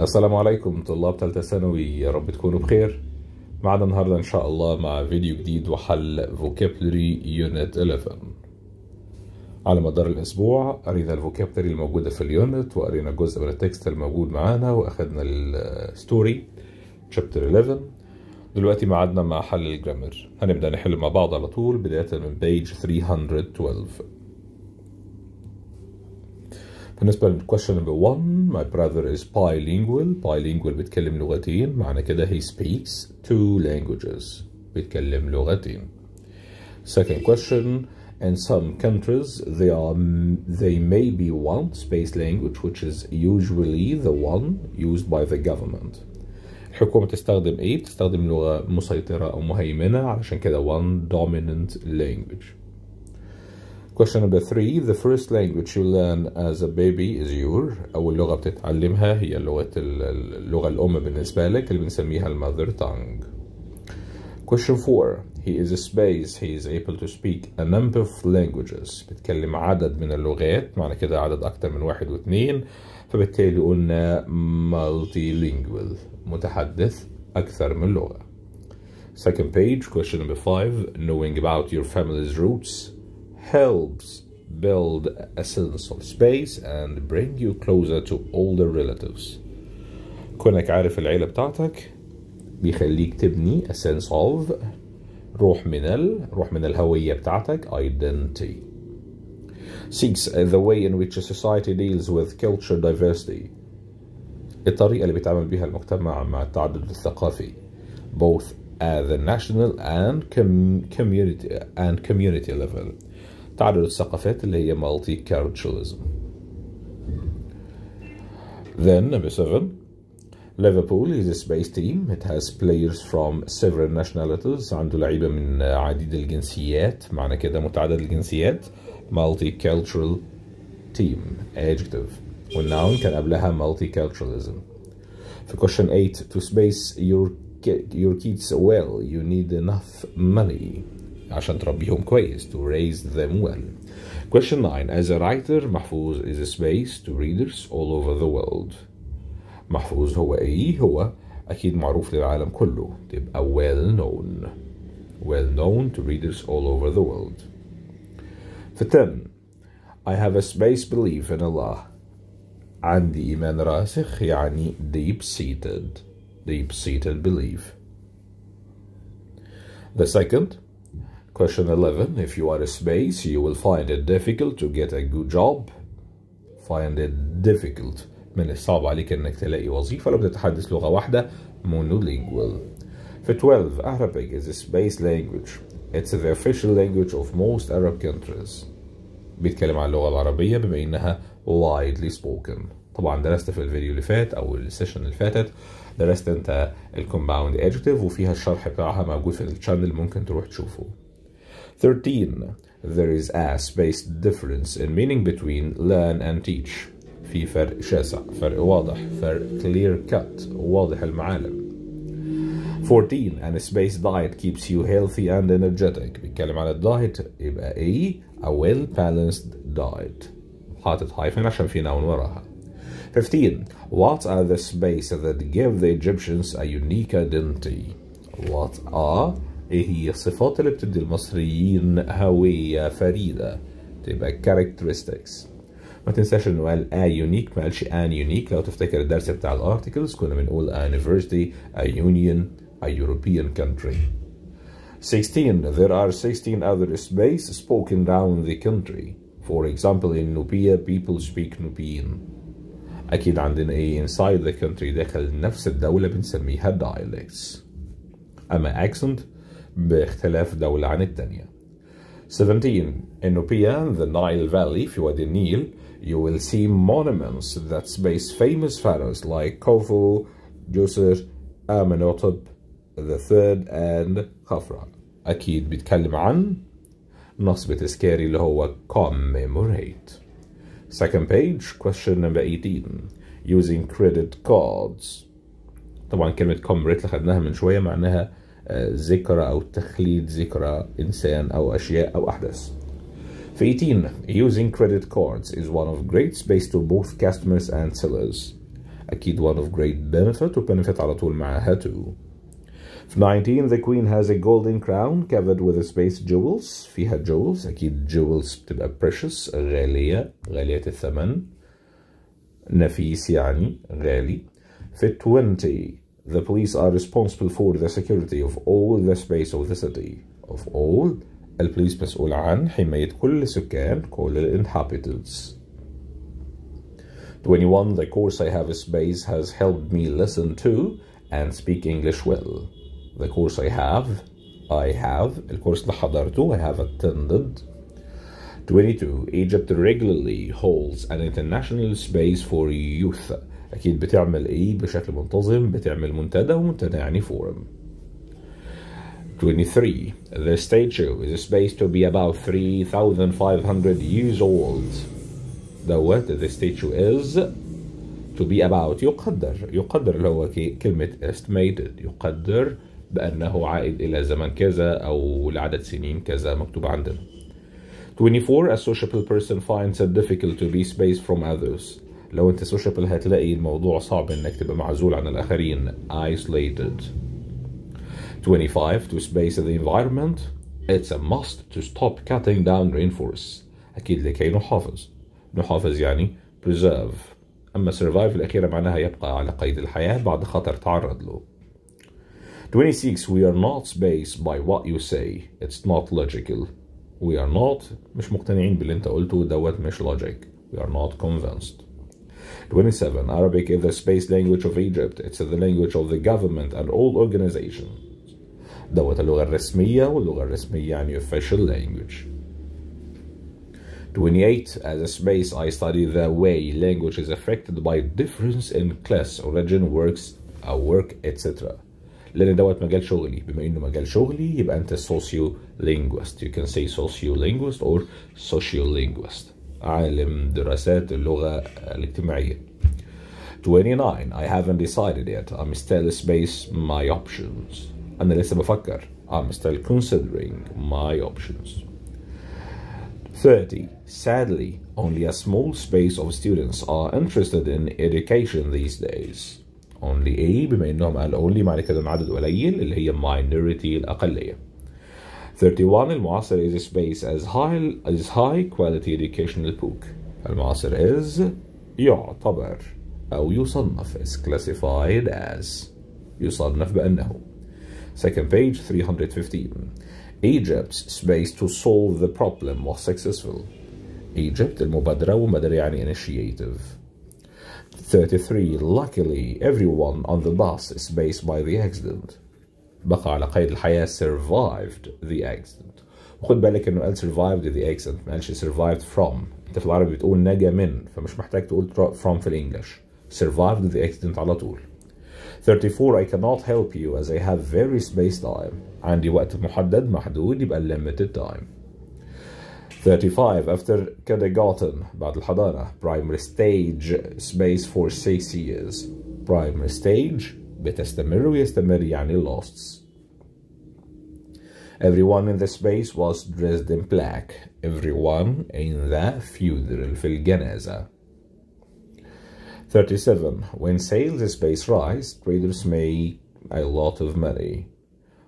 السلام عليكم طلاب تالتة ثانوي يا رب تكونوا بخير معنا النهاردة إن شاء الله مع فيديو جديد وحل vocabulary unit 11 على مدار الأسبوع قرينا الفوكابلري الموجودة في اليونت وقرينا جزء من التكست الموجود معانا وأخدنا الستوري تشابتر 11 دلوقتي معادنا مع حل الجرامر هنبدأ نحل مع بعض على طول بداية من بيج 312 بالنسبة للquestion number one my brother is bilingual bilingual بيتكلم لغتين معنى كده he speaks two languages بيتكلم لغتين second question in some countries they are they may be one space language which is usually the one used by the government الحكومة بتستخدم ايه؟ بتستخدم لغة مسيطرة أو مهيمنة علشان كده one dominant language Question number three. The first language you learn as a baby is your. أول لغة بتتعلمها هي لغة اللغة الأم بالنسبة لك اللي بنسميها mother tongue. Question four. He is a space. He is able to speak a number of languages. بتكلم عدد من اللغات. معنى كده عدد أكتر من واحد واثنين. فبالتالي قلنا multilingual. متحدث أكثر من لغة. Second page. Question number five. Knowing about your family's roots. helps build a sense of space and bring you closer to older relatives كونك عارف العيلة بتاعتك بيخليك تبني a sense of روح من ال روح من الهوية بتاعتك identity Six, the way in which a society deals with culture diversity الطريقة اللي بيتعامل بها المجتمع مع التعدد الثقافي both at the national and com community and community level تعدد الثقافات اللي هي مالتي culturalism Then number seven Liverpool is a space team it has players from several nationalities عنده لعيبة من عديد الجنسيات معنى كده متعدد الجنسيات multicultural team adjective والnoun كان قبلها multiculturalism. For question 8 to space your your kids well you need enough money عشان تربيهم كويس to raise them well question 9 as a writer محفوظ is a space to readers all over the world محفوظ هو ايه هو اكيد معروف للعالم كله تبقى well known well known to readers all over the world في 10 I have a space belief in Allah عندي إيمان راسخ يعني deep seated deep seated belief the second Question 11. If you are a space, you will find it difficult to get a good job. Find it difficult. من الصعب عليك انك تلاقي وظيفة لو بتتحدث لغة واحدة monolingual. For 12. Arabic is a space language. It's the official language of most Arab countries. بيتكلم عن اللغة العربية بما انها widely spoken. طبعا درست في الفيديو اللي فات او السيشن اللي فاتت درست انت الكومباوند ادجكتيف وفيها الشرح بتاعها موجود في الشانل ممكن تروح تشوفه. 13. There is a space difference in meaning between learn and teach في فرق شاسع فرق واضح فرق clear cut واضح المعالم 14 and a space diet keeps you healthy and energetic بيتكلم عن الدايت يبقى A a well balanced diet حاطط hyphen عشان في noun وراها 15 what are the spaces that give the Egyptians a unique identity what are ايه هي الصفات اللي بتدي المصريين هوية فريدة تبقى characteristics ما تنساش انه قال a unique ما قالش an unique لو تفتكر الدرس بتاع الارتكلز كنا بنقول a university a union a European country 16 there are 16 other space spoken down the country for example in Nubia people speak Nubian أكيد عندنا إيه inside the country داخل نفس الدولة بنسميها dialects أما accent باختلاف دولة عن الثانية 17. In Upia, the Nile Valley في وادي النيل you will see monuments that space famous pharaohs like Khufu, Djoser, Amenhotep the Third and Khafra أكيد بيتكلم عن نصب تذكاري اللي هو commemorate Second page question number 18 Using credit cards طبعا كلمة commemorate اللي خدناها من شوية معناها ذكرى أو تخليد ذكرى إنسان أو أشياء أو أحداث. في 18 using credit cards is one of great space to both customers and sellers. أكيد one of great benefit و benefit على طول مع هاتو. في 19 the queen has a golden crown covered with a space jewels فيها jewels أكيد jewels بتبقى precious غالية غالية الثمن نفيس يعني غالي في 20 The police are responsible for the security of all the space of the city. Of all, police مسؤول عن حماية كل سكان كل ال inhabitants. 21. The course I have space has helped me listen to and speak English well. The course I have, I have, the اللي حضرته, I have attended. 22. Egypt regularly holds an international space for youth. اكيد بتعمل ايه بشكل منتظم بتعمل منتدى ومنتدى يعني فورم 23 The stage show is supposed to be about 3500 years old دوت the stage show is to be about يقدر يقدر اللي هو كلمة estimated يقدر بأنه عائد إلى زمن كذا أو لعدد سنين كذا مكتوب عندنا 24 A sociable person finds it difficult to be spaced from others لو انت سوشيبل هتلاقي الموضوع صعب انك تبقى معزول عن الاخرين isolated 25 to space the environment it's a must to stop cutting down rainforests اكيد لكي نحافظ نحافظ يعني preserve اما survive الاخيره معناها يبقى على قيد الحياه بعد خطر تعرض له 26 we are not based by what you say it's not logical we are not مش مقتنعين باللي انت قلته دوت مش logic we are not convinced 27. Arabic is the space language of Egypt. It's the language of the government and all organizations. دوت اللغة الرسمية واللغة الرسمية يعني official language. 28. As a space, I study the way language is affected by difference in class, origin, works, or work, etc. لأن دوت مجال شغلي، بما إنه مجال شغلي يبقى أنت socio You can say sociolinguist or sociolinguist. عالم دراسات اللغة الاجتماعية 29 I haven't decided yet I'm still space my options أنا لسه بفكر I'm still considering my options 30 Sadly only a small space of students are interested in education these days only A بما انهم قال only معنى كده عدد قليل اللي هي minority الأقلية 31 المعاصر is based space as high as high quality educational book المعاصر is يعتبر أو يصنف is classified as يصنف بأنه second page 315 Egypt's space to solve the problem was successful Egypt المبادرة ومبادرة يعني initiative 33 Luckily everyone on the bus is based by the accident بقى على قيد الحياه survived the accident وخد بالك انه قال survived the accident ما قالش survived from انت في العربي بتقول نجا من فمش محتاج تقول from في الانجلش survived the accident على طول 34 I cannot help you as I have very space time عندي وقت محدد محدود يبقى limited time 35 after kindergarten بعد الحضانة primary stage space for 6 years primary stage بتستمر ويستمر يعني lasts Everyone in the space was dressed in black. Everyone in the funeral في 37. When sales space rise, traders make a lot of money.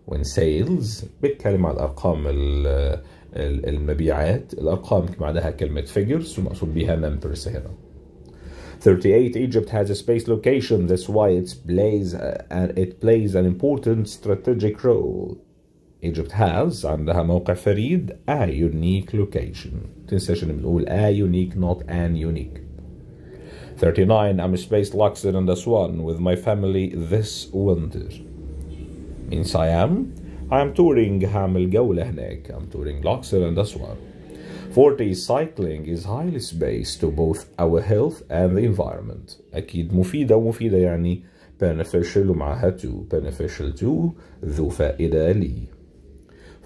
When sales بالكلمة الأرقام المبيعات الأرقام بعدها كلمة figures ومقصود بها numbers هنا. 38 Egypt has a space location that's why it plays uh, it plays an important strategic role Egypt has عندها موقع فريد a unique location تنساش ان بنقول a unique not an unique 39 I'm spaced laxer and a swan with my family this winter means I am I am touring هعمل جولة هناك I'm touring laxer and a swan 40 cycling is highly spaced to both our health and the environment أكيد مفيدة ومفيدة يعني beneficial ومعها to beneficial to ذو فائدة لي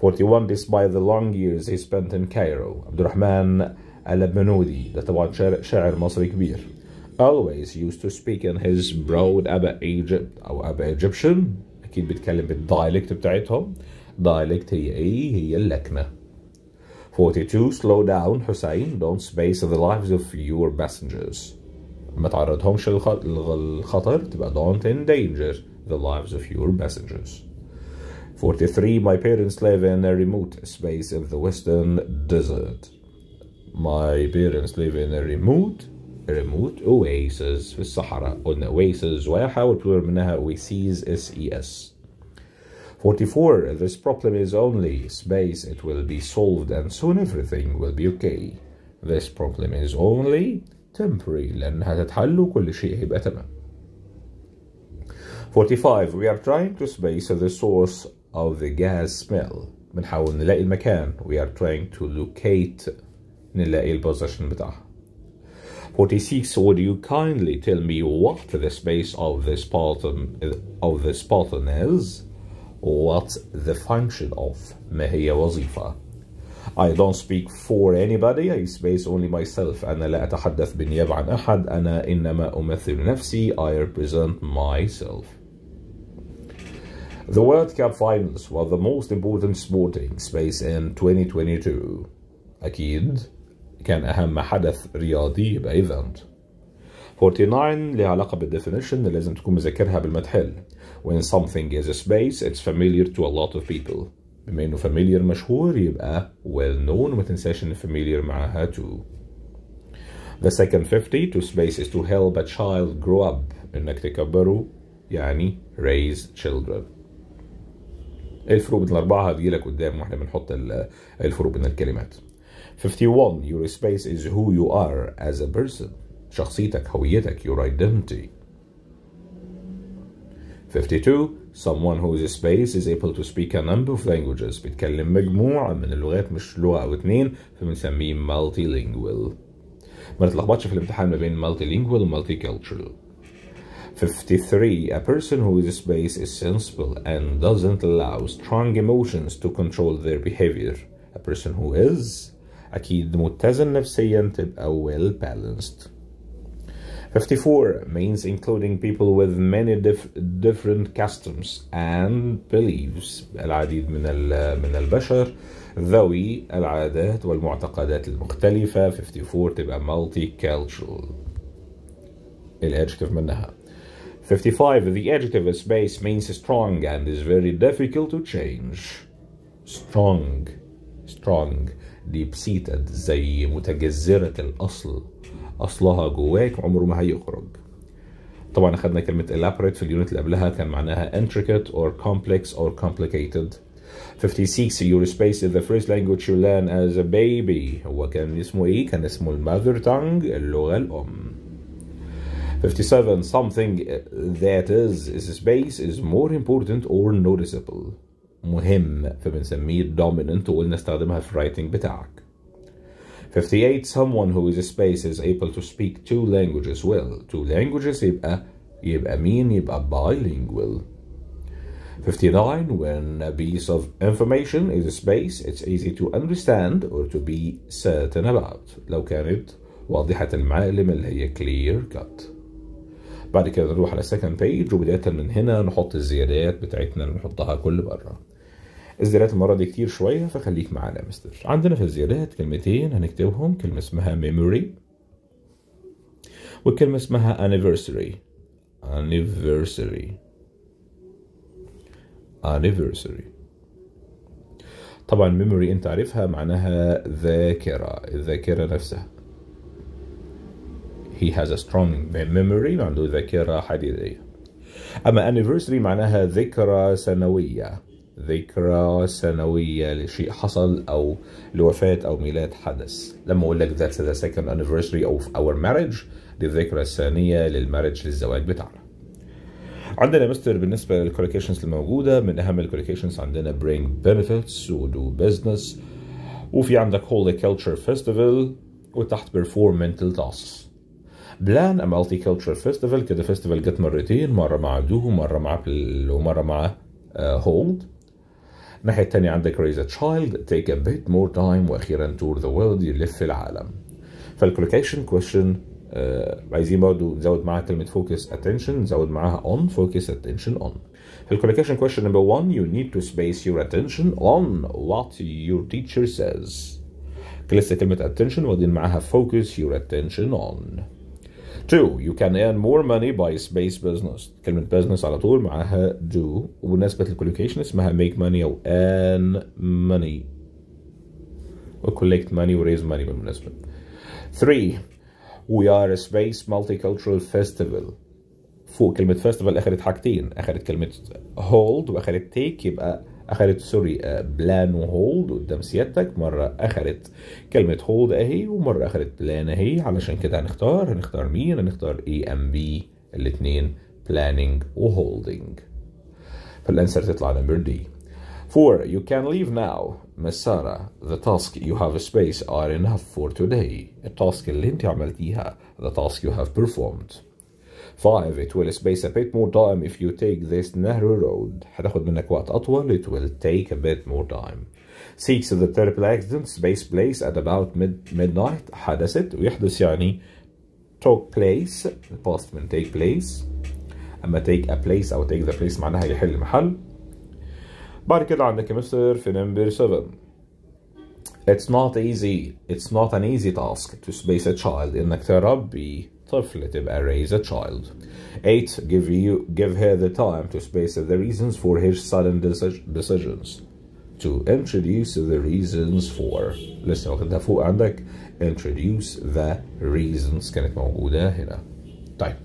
41 despite the long years he spent in Cairo Abdurrahman al-Abmanoudi ده طبعا شاعر, شاعر مصري كبير always used to speak in his broad Aba Egypt or Aba Egyptian أكيد بيتكلم بالدايلكت بتاعتهم دايلكت هي إيه هي اللكنة 42 slow down حسين don't space the lives of your passengers ما تعرضهمش للخطر تبقى don't endanger the lives of your passengers 43. My parents live in a remote space of the western desert. My parents live in a remote remote oasis Sahara. On the oasis ويحاول plural منها oases S E S 44 this problem is only space it will be solved and soon everything will be okay this problem is only temporary لأنها هتتحل وكل شيء هيبقى تمام 45 we are trying to space the source of the gas smell بنحاول نلاقي المكان we are trying to locate نلاقي البوزيشن بتاعها 46 would you kindly tell me what the space of this spartan of this spartan is what the function of ما هي وظيفة I don't speak for anybody I space only myself أنا لا أتحدث بالنيابة عن أحد أنا إنما أمثل نفسي I represent myself the World Cup Finals were the most important sporting space in 2022 أكيد كان أهم حدث رياضي بإيفنت 49 ليها علاقة بالديفينيشن اللي لازم When something is a space it's familiar to a lot of people بما انه familiar مشهور يبقى well known وما تنساش ان familiar معاها too The second 50 to space is to help a child grow up انك تكبره يعني raise children الفروق بين الاربعه هتجيلك قدام واحنا بنحط الفروق بين الكلمات 51 your space is who you are as a person شخصيتك هويتك your identity 52 someone who is space is able to speak a number of languages بيتكلم مجموعة من اللغات مش لغة أو اتنين فبنسميه multilingual ما تتلخبطش في الامتحان ما بين multilingual و multicultural 53. A person who is base is sensible and doesn't allow strong emotions to control their behavior. A person who is أكيد متزن نفسيا تبقى well balanced. 54 means including people with many dif different customs and beliefs العديد من من البشر ذوي العادات والمعتقدات المختلفة 54 تبقى multicultural الادجكتيف منها 55. The adjective base means strong and is very difficult to change. Strong. Strong. deep-seated زي متجزرة الأصل أصلها جواك عمره ما هيخرج طبعا أخدنا كلمة elaborate في اليونت اللي قبلها كان معناها intricate or complex or complicated 56 your space is the first language you learn as a baby هو كان اسمه ايه؟ كان اسمه Mother tongue اللغة الأم 57. Something that is, is space is more important or noticeable مهم فبنسميه dominant في writing بتاعك 58 someone who is a space is able to speak two languages well two languages يبقى يبقى مين يبقى bilingual 59 when a piece of information is a space it's easy to understand or to be certain about لو كانت واضحة المعالم اللي هي clear cut بعد كده نروح على السكند بيج وبداية من هنا نحط الزيادات بتاعتنا اللي بنحطها كل مرة الزيادات المرة دي كتير شوية فخليك معانا مستر عندنا في الزيادات كلمتين هنكتبهم كلمة اسمها memory وكلمة اسمها anniversary anniversary anniversary طبعا memory انت عارفها معناها ذاكرة الذاكرة نفسها he has a strong memory عنده ذاكرة حديدية أما anniversary معناها ذكرى سنوية ذكرى سنوية لشيء حصل أو لوفاة أو ميلاد حدث لما أقول لك that's the second anniversary of our marriage دي الذكرى الثانية للمارج للزواج بتاعنا عندنا مستر بالنسبة للكوليكيشنز الموجودة من أهم الكوليكيشنز عندنا bring benefits do business وفي عندك holy culture festival وتحت performental tasks بلان مالتي كلتشر فيستيفال كده فيستيفال جت مرتين مره مع دو ومره مع بل ومره مع هولد الناحيه الثانيه عندك ريز تشايلد تيك ا بيت مور تايم واخيرا تور ذا وورلد يلف العالم فالكولوكيشن كويشن آه عايزين برضو نزود معاها كلمه فوكس اتنشن نزود معاها اون فوكس اتنشن اون فالكولوكيشن كويشن نمبر 1 يو نيد تو سبيس يور اتنشن اون وات يور تيتشر سيز لسه كلمه اتنشن واخدين معاها فوكس يور اتنشن اون Two, you can earn more money by space business كلمة business على طول معاها do وبالنسبة للكولوكيشن اسمها make money أو earn money or collect money or raise money بالمناسبة Three, we are a space multicultural festival فوق كلمة festival أخذت حاجتين أخذت كلمة hold وأخذت take يبقى اخذت سوري آه، بلان وهولد قدام سيادتك مره اخذت كلمه هولد اهي ومره اخذت بلان اهي علشان كده هنختار هنختار مين هنختار اي ام بي الاثنين planning وهولدنج فالانسر تطلع نمبر دي 4 you can leave now Miss Sarah the task you have a space are enough for today التاسك اللي انت عملتيها the task you have performed 5 it will space a bit more time if you take this narrow road هتاخد منك وقت أطول it will take a bit more time 6 the terrible accident space place at about mid midnight حدثت ويحدث يعني took place The past من take place اما take a place او take the place معناها يحل محل بعد كده عندك مستر في نمبر 7 It's not easy, it's not an easy task to space a child انك تربي superlative arrays a child. 8. Give, you, give her the time to space the reasons for his sudden deci decisions. To introduce the reasons for listen. لسه واخد ده فوق عندك introduce the reasons كانت موجودة هنا طيب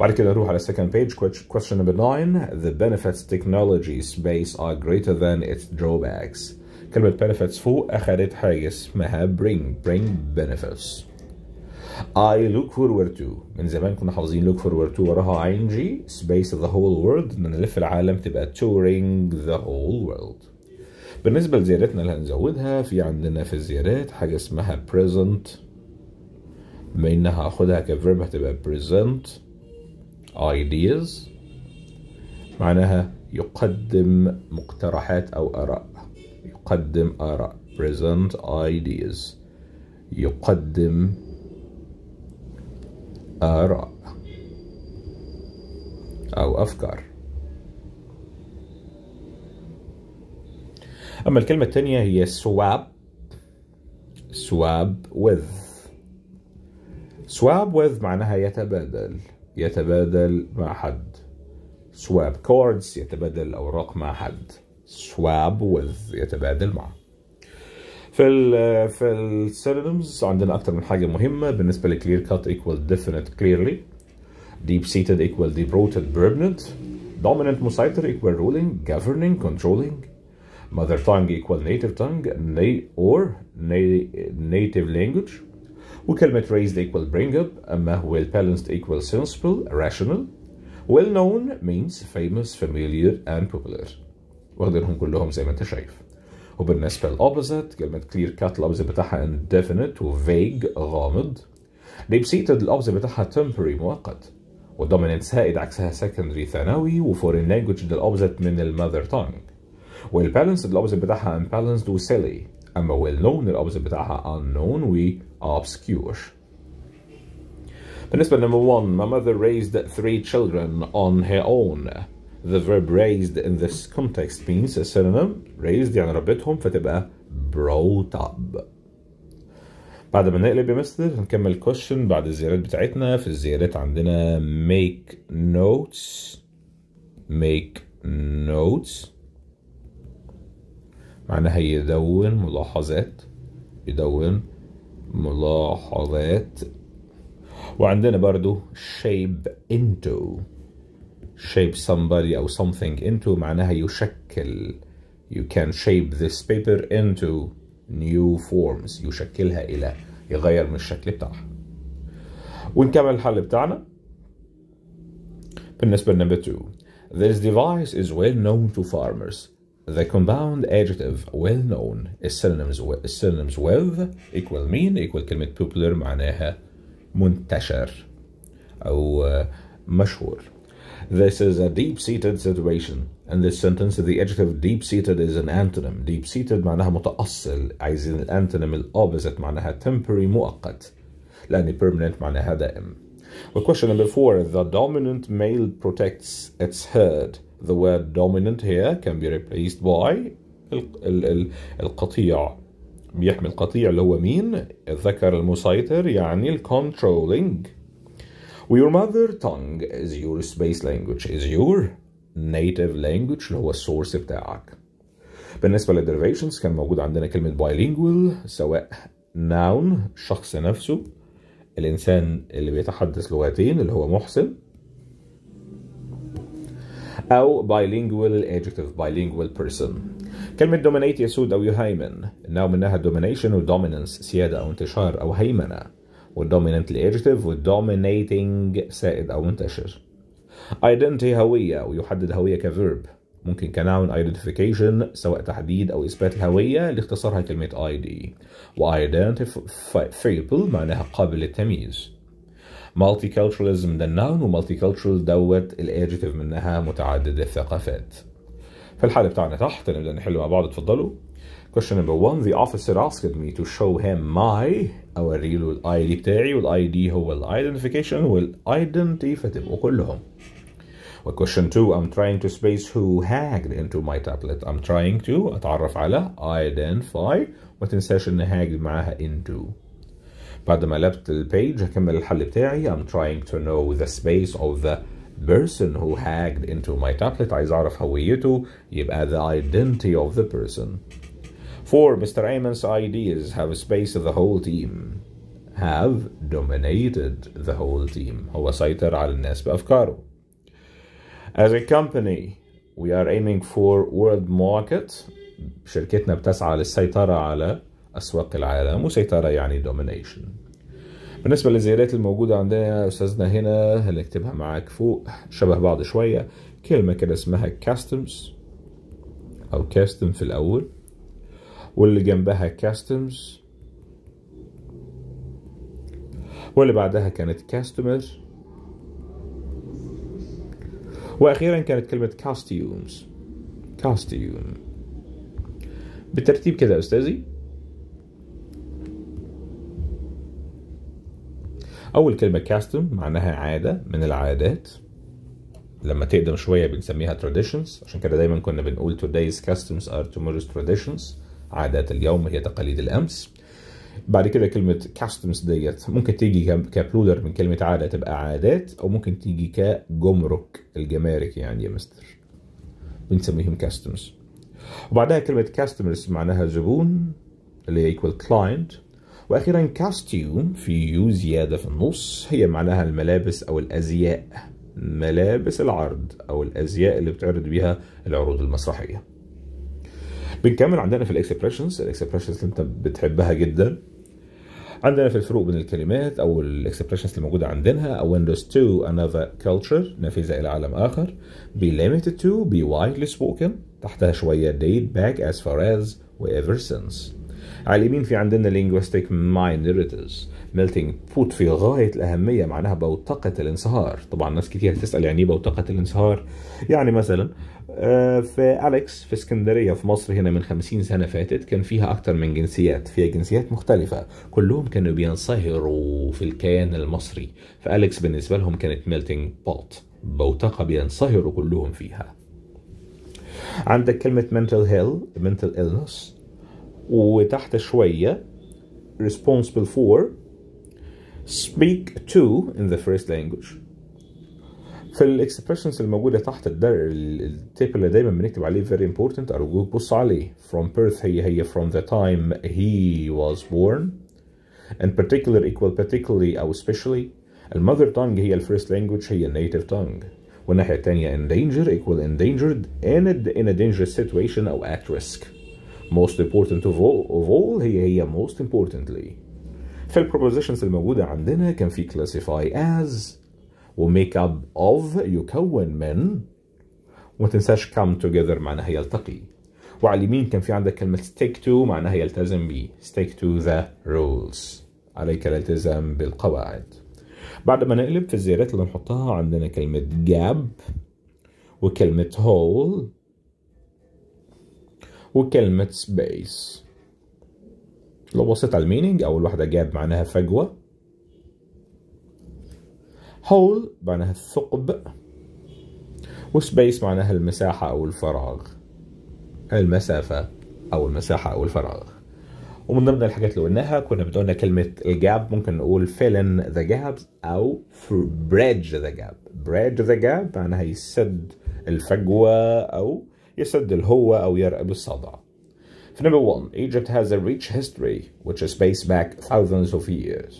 بعد كده نروح على second page question number 9 the benefits technology space are greater than its drawbacks كلمة benefits فوق أخدت حاجة اسمها bring bring benefits I look forward to من زمان كنا حافظين look forward to وراها ing space the whole world ان نلف العالم تبقى touring the whole world بالنسبة لزيارتنا اللي هنزودها في عندنا في الزيارات حاجة اسمها present بما انها هاخدها كفيرب هتبقى present ideas معناها يقدم مقترحات او اراء يقدم اراء present ideas يقدم آراء أو أفكار أما الكلمة الثانية هي swap swap with swap with معناها يتبادل يتبادل مع حد swap cards يتبادل الأوراق مع حد swap with يتبادل مع في ال في السينونيمز عندنا اكتر من حاجه مهمه بالنسبه لكلير كات ايكوال ديفينيت كليرلي deep seated ايكوال deep rooted بيرمننت dominant مسيطر ايكوال ruling governing controlling mother tongue equal native tongue na or na native language وكلمة raised equal bring up أما well balanced equal sensible rational well known means famous familiar and popular واخدينهم كلهم زي ما انت شايف وبالنسبة للأوبوزيت كلمة كلير كات الأوبوزيت بتاعها indefinite و vague غامض deep seated الأوبوزيت بتاعها temporary مؤقت والدوميننت سائد عكسها secondary ثانوي وفورين لانجوج ده الأوبوزيت من المذر تانج والبالانس الأوبوزيت بتاعها unbalanced و silly أما well-known الأوبوزيت بتاعها unknown و obscure بالنسبة لنمبر 1 my mother raised three children on her own The verb raised in this context means a synonym raised يعني ربيتهم فتبقى brought up بعد ما نقلب يا مستر هنكمل question بعد الزيارات بتاعتنا في الزيارات عندنا make notes make notes معناها يدون ملاحظات يدون ملاحظات وعندنا برضو shape into shape somebody or something into معناها يشكل you can shape this paper into new forms يشكلها إلى يغير من الشكل بتاعها ونكمل الحل بتاعنا بالنسبة number 2 This device is well known to farmers The compound adjective well known is synonyms with, synonyms with equal mean equal كلمة popular معناها منتشر أو مشهور this is a deep-seated situation. In this sentence, the adjective deep-seated is an antonym. Deep-seated معناها متأصل. عايزين الانتونيم الopposite معناها temporary مؤقت. لأن permanent معناها دائم. Well, question number four. The dominant male protects its herd. The word dominant here can be replaced by القطيع. بيحمي القطيع اللي هو مين؟ الذكر المسيطر يعني ال controlling. Your mother tongue is your space language, is your native language اللي هو السورس بتاعك بالنسبة للديريفيشنز كان موجود عندنا كلمة bilingual سواء noun الشخص نفسه الإنسان اللي بيتحدث لغتين اللي هو محسن أو bilingual adjective bilingual person كلمة dominate يسود أو يهيمن النوع منها domination و dominance سيادة أو انتشار أو هيمنة والdominant adjective والdominating سائد أو منتشر identity هوية ويحدد هوية كفيرب ممكن كناون ايدنتيفيكيشن سواء تحديد أو إثبات الهوية لاختصارها كلمه اي دي وايدنتيفيبل معناها قابل للتمييز multiculturalism ده النون multicultural دوت الادجتيف منها متعدد الثقافات في الحالة بتاعنا تحت نبدأ نحل مع بعض اتفضلوا Question number one, the officer asked me to show him my أوريله الاي دي بتاعي والاي دي هو الايدنتيفيكيشن والايدنتيفا تبقوا كلهم. وكويشن 2 I'm trying to space who hacked into my tablet. I'm trying to أتعرف على identify what تنساش إن hacked معاها into. بعد ما قلبت البيج هكمل الحل بتاعي I'm trying to know the space of the person who hacked into my tablet عايز أعرف هويته يبقى the identity of the person. For Mr. Ayman's ideas have of the whole team. Have dominated the whole team. هو سيطر على الناس بأفكاره. As a company, we are aiming for world market. شركتنا بتسعى للسيطرة على أسواق العالم وسيطرة يعني domination. بالنسبة للزيادات الموجودة عندنا يا أستاذنا هنا هنكتبها معاك فوق شبه بعض شوية كلمة كده اسمها customs أو custom في الأول واللي جنبها كاستمز واللي بعدها كانت كاستمر واخيرا كانت كلمه كاستيومز كاستيوم بالترتيب كده يا استاذي اول كلمه كاستم معناها عاده من العادات لما تقدم شويه بنسميها traditions عشان كده دايما كنا بنقول today's customs are tomorrow's traditions عادات اليوم هي تقاليد الامس بعد كده كلمة كاستمز ديت ممكن تيجي كبلودر من كلمة عادة تبقى عادات أو ممكن تيجي كجمرك الجمارك يعني يا مستر بنسميهم كاستمز وبعدها كلمة كاستمرز معناها زبون اللي هي ايكوال كلاينت وأخيرا كاستيوم في يو زيادة في النص هي معناها الملابس أو الأزياء ملابس العرض أو الأزياء اللي بتعرض بيها العروض المسرحية بنكمل عندنا في الاكسبريشنز الاكسبريشنز اللي انت بتحبها جدا عندنا في الفروق بين الكلمات او الاكسبريشنز اللي موجوده عندنا ويندوز تو انذر كلتشر نافذه الى عالم اخر بي ليمتد تو بي وايدلي سبوكن تحتها شويه ديت باك از فار از و سينس على اليمين في عندنا لينجوستيك minorities ميلتنج بوت في غاية الأهمية معناها بوتقة الانصهار طبعا ناس كتير هتسأل يعني ايه بوتقة الانصهار يعني مثلا آه، في أليكس في اسكندرية في مصر هنا من خمسين سنة فاتت كان فيها أكتر من جنسيات فيها جنسيات مختلفة كلهم كانوا بينصهروا في الكيان المصري فأليكس بالنسبة لهم كانت ميلتنج بوت بوتقة بينصهروا كلهم فيها عندك كلمة mental هيل mental illness وتحت شوية responsible for speak to in the first language في الاكسبريشنز الموجوده تحت التيب اللي دايما بنكتب عليه فيري امبورتنت ارجوك بص عليه from birth هي هي from the time he was born and particular equal particularly او especially المذر تانج هي الفيرست لانجوج هي النيتيف تانج والناحيه الثانيه in danger equal endangered and in a dangerous situation او at risk most important of all, of all هي هي most importantly في البروبوزيشنز الموجوده عندنا كان في classify as وميك اب اوف يكون من وما تنساش come together معناها يلتقي وعلى اليمين كان في عندك كلمة stick to معناها يلتزم ب stick to the rules عليك الالتزام بالقواعد بعد ما نقلب في الزيارات اللي نحطها عندنا كلمة gap وكلمة hole وكلمة space لو بصيت على الميننج أول واحدة جاب معناها فجوة hole معناها الثقب وسبيس معناها المساحة أو الفراغ المسافة أو المساحة أو الفراغ ومن ضمن الحاجات اللي قلناها كنا بتقولنا كلمة الجاب ممكن نقول fill in the gaps أو bridge the gap bridge the gap معناها يسد الفجوة أو يسد الهوة أو يرقب الصدع في نمبر 1 Egypt has a rich history which is based back thousands of years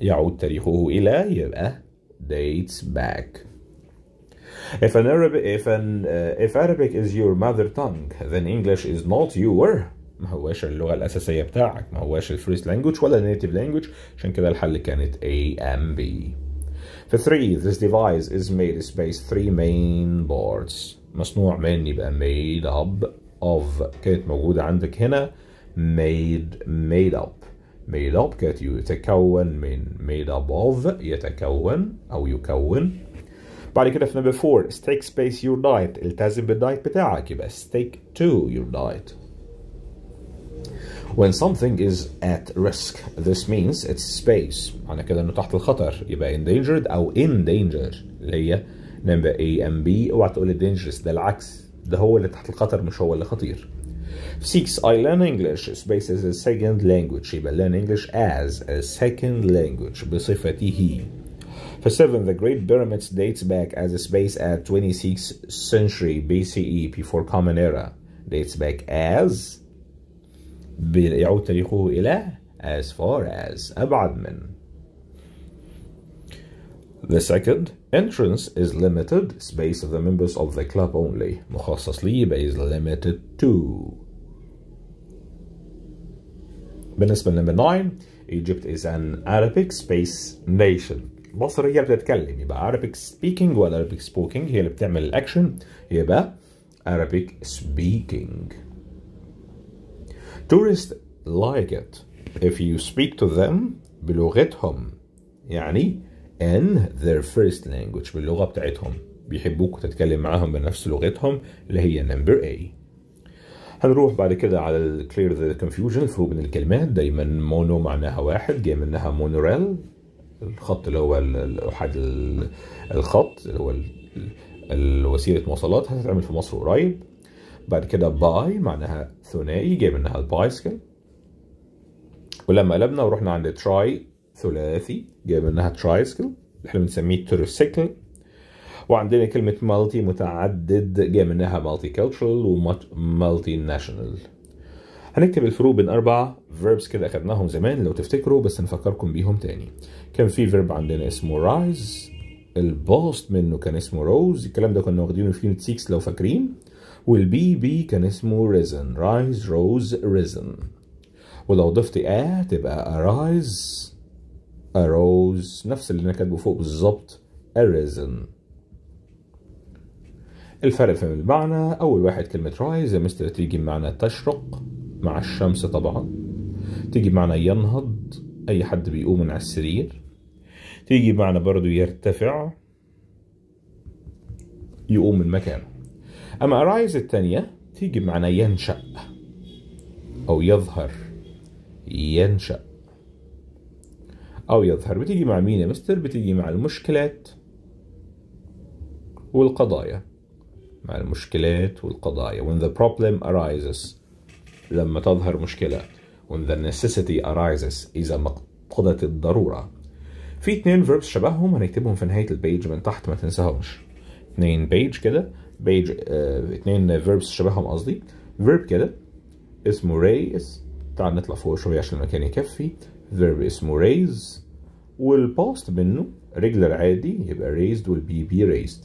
يعود تاريخه إلى يبقى dates back. If an Arabic, if an, uh, if Arabic is your mother tongue, then English is not your ما هواش اللغة الأساسية بتاعك ما هواش الفريست لانجوج ولا native language عشان كده الحل كانت A and B. For three, this device is made space three main boards. مصنوع من يبقى made up of كانت موجودة عندك هنا made made up made up كانت يتكون من made up of يتكون أو يكون بعد كده في number four stick space your diet التزم بالدايت بتاعك يبقى stick to your diet When something is at risk this means it's space معنى كده انه تحت الخطر يبقى endangered او in danger اللي هي number A and B اوعى تقول dangerous ده العكس ده هو اللي تحت الخطر مش هو اللي خطير Six, I learn English, space as a second language. I learn English as a second language بصفتي For seven, the Great Pyramids dates back as a space at 26th century BCE before Common Era. Dates back as as far as أبعد من the second entrance is limited, space of the members of the club only. مخصص ليبة is limited to. بالنسبة number 9 Egypt is an Arabic space nation. مصر هي بتتكلم يبقى Arabic speaking ولا Arabic speaking هي اللي بتعمل الاكشن يبقى Arabic speaking. Tourists like it if you speak to them بلغتهم يعني in their first language باللغة بتاعتهم بيحبوك تتكلم معاهم بنفس لغتهم اللي هي number A هنروح بعد كده على ال clear the confusion الفروق بين الكلمات دايما مونو معناها واحد جاي منها مونوريل الخط اللي هو احد الخط اللي هو وسيله مواصلات هتتعمل في مصر قريب بعد كده باي معناها ثنائي جاي منها البايسكل ولما قلبنا ورحنا عند تراي ثلاثي جاي منها ترايسكل اللي احنا بنسميه تروسيكل وعندنا كلمة مالتي متعدد جاي منها مالتي كالتشرال ومالتي ناشونال هنكتب الفروق بين أربع فيربس كده أخدناهم زمان لو تفتكروا بس نفكركم بيهم تاني كان في فيرب عندنا اسمه رايز البوست منه كان اسمه روز الكلام ده كنا واخدينه في يونت 6 لو فاكرين والبي بي كان اسمه ريزن رايز روز ريزن ولو ضفت اه تبقى ارايز arose نفس اللي انا كاتبه فوق بالظبط arisen الفرق في المعنى اول واحد كلمه rise مستر تيجي بمعنى تشرق مع الشمس طبعا تيجي بمعنى ينهض اي حد بيقوم من على السرير تيجي بمعنى برضو يرتفع يقوم من مكانه اما arise الثانيه تيجي بمعنى ينشأ او يظهر ينشأ أو يظهر بتيجي مع مين يا مستر بتيجي مع المشكلات والقضايا مع المشكلات والقضايا when the problem arises لما تظهر مشكلة when the necessity arises إذا مقتضت الضرورة في اتنين verbs شبههم هنكتبهم في نهاية البيج من تحت ما تنساهمش اتنين بيج كده بيج اه اتنين verbs شبههم قصدي verb كده اسمه raise تعال نطلع فوق شوية عشان المكان يكفي verb اسمه raise والباست منه ريجلر عادي يبقى raised والبي بي raised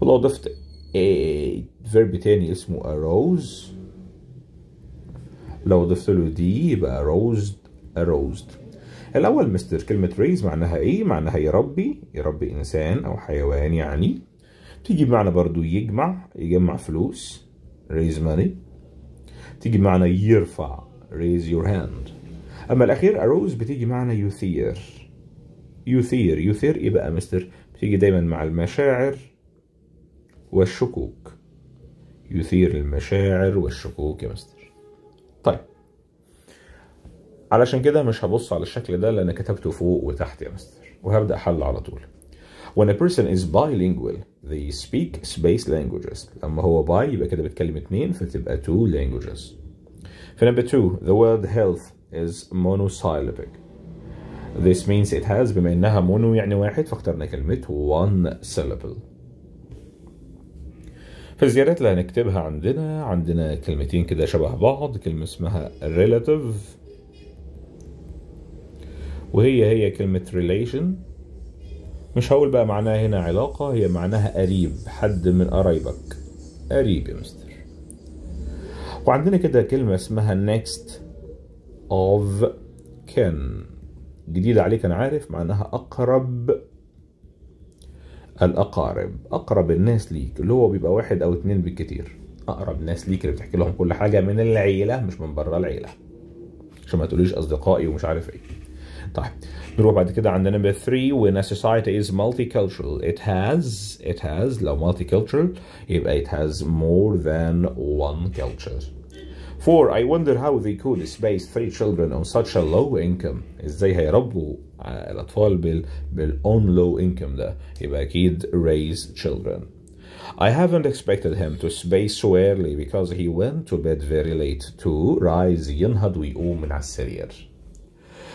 ولو ضفت فيرب تاني اسمه arose لو ضفت له دي يبقى aroused aroused الاول مستر كلمه raise معناها ايه معناها يربي يربي انسان او حيوان يعني تيجي بمعنى برضو يجمع يجمع فلوس raise money تيجي بمعنى يرفع raise your hand اما الاخير اروز بتيجي معنا يثير يثير يثير ايه بقى مستر بتيجي دايما مع المشاعر والشكوك يثير المشاعر والشكوك يا مستر طيب علشان كده مش هبص على الشكل ده لان كتبته فوق وتحت يا مستر وهبدا حل على طول When a person is bilingual, they speak space languages. لما هو باي يبقى كده بيتكلم اتنين فتبقى two languages. في number two, the word health is monosyllabic this means it has بما انها مونو يعني واحد فاخترنا كلمة one syllable في اللي هنكتبها عندنا عندنا كلمتين كده شبه بعض كلمة اسمها relative وهي هي كلمة relation مش هقول بقى معناها هنا علاقة هي معناها قريب حد من قرايبك قريب يا مستر وعندنا كده كلمة اسمها next of can جديدة عليك أنا عارف معناها أقرب الأقارب أقرب الناس ليك اللي هو بيبقى واحد أو اتنين بالكتير أقرب ناس ليك اللي بتحكي لهم كل حاجة من العيلة مش من بره العيلة عشان ما تقوليش أصدقائي ومش عارف إيه طيب نروح بعد كده عند نمبر 3 when a society is multicultural it has it has لو multicultural يبقى it has more than one culture 4. I wonder how they could space three children on such a low income ازاي هيربوا الأطفال بال, بال on low income ده يبقى أكيد raise children I haven't expected him to space so early because he went to bed very late to rise ينهض ويقوم من على السرير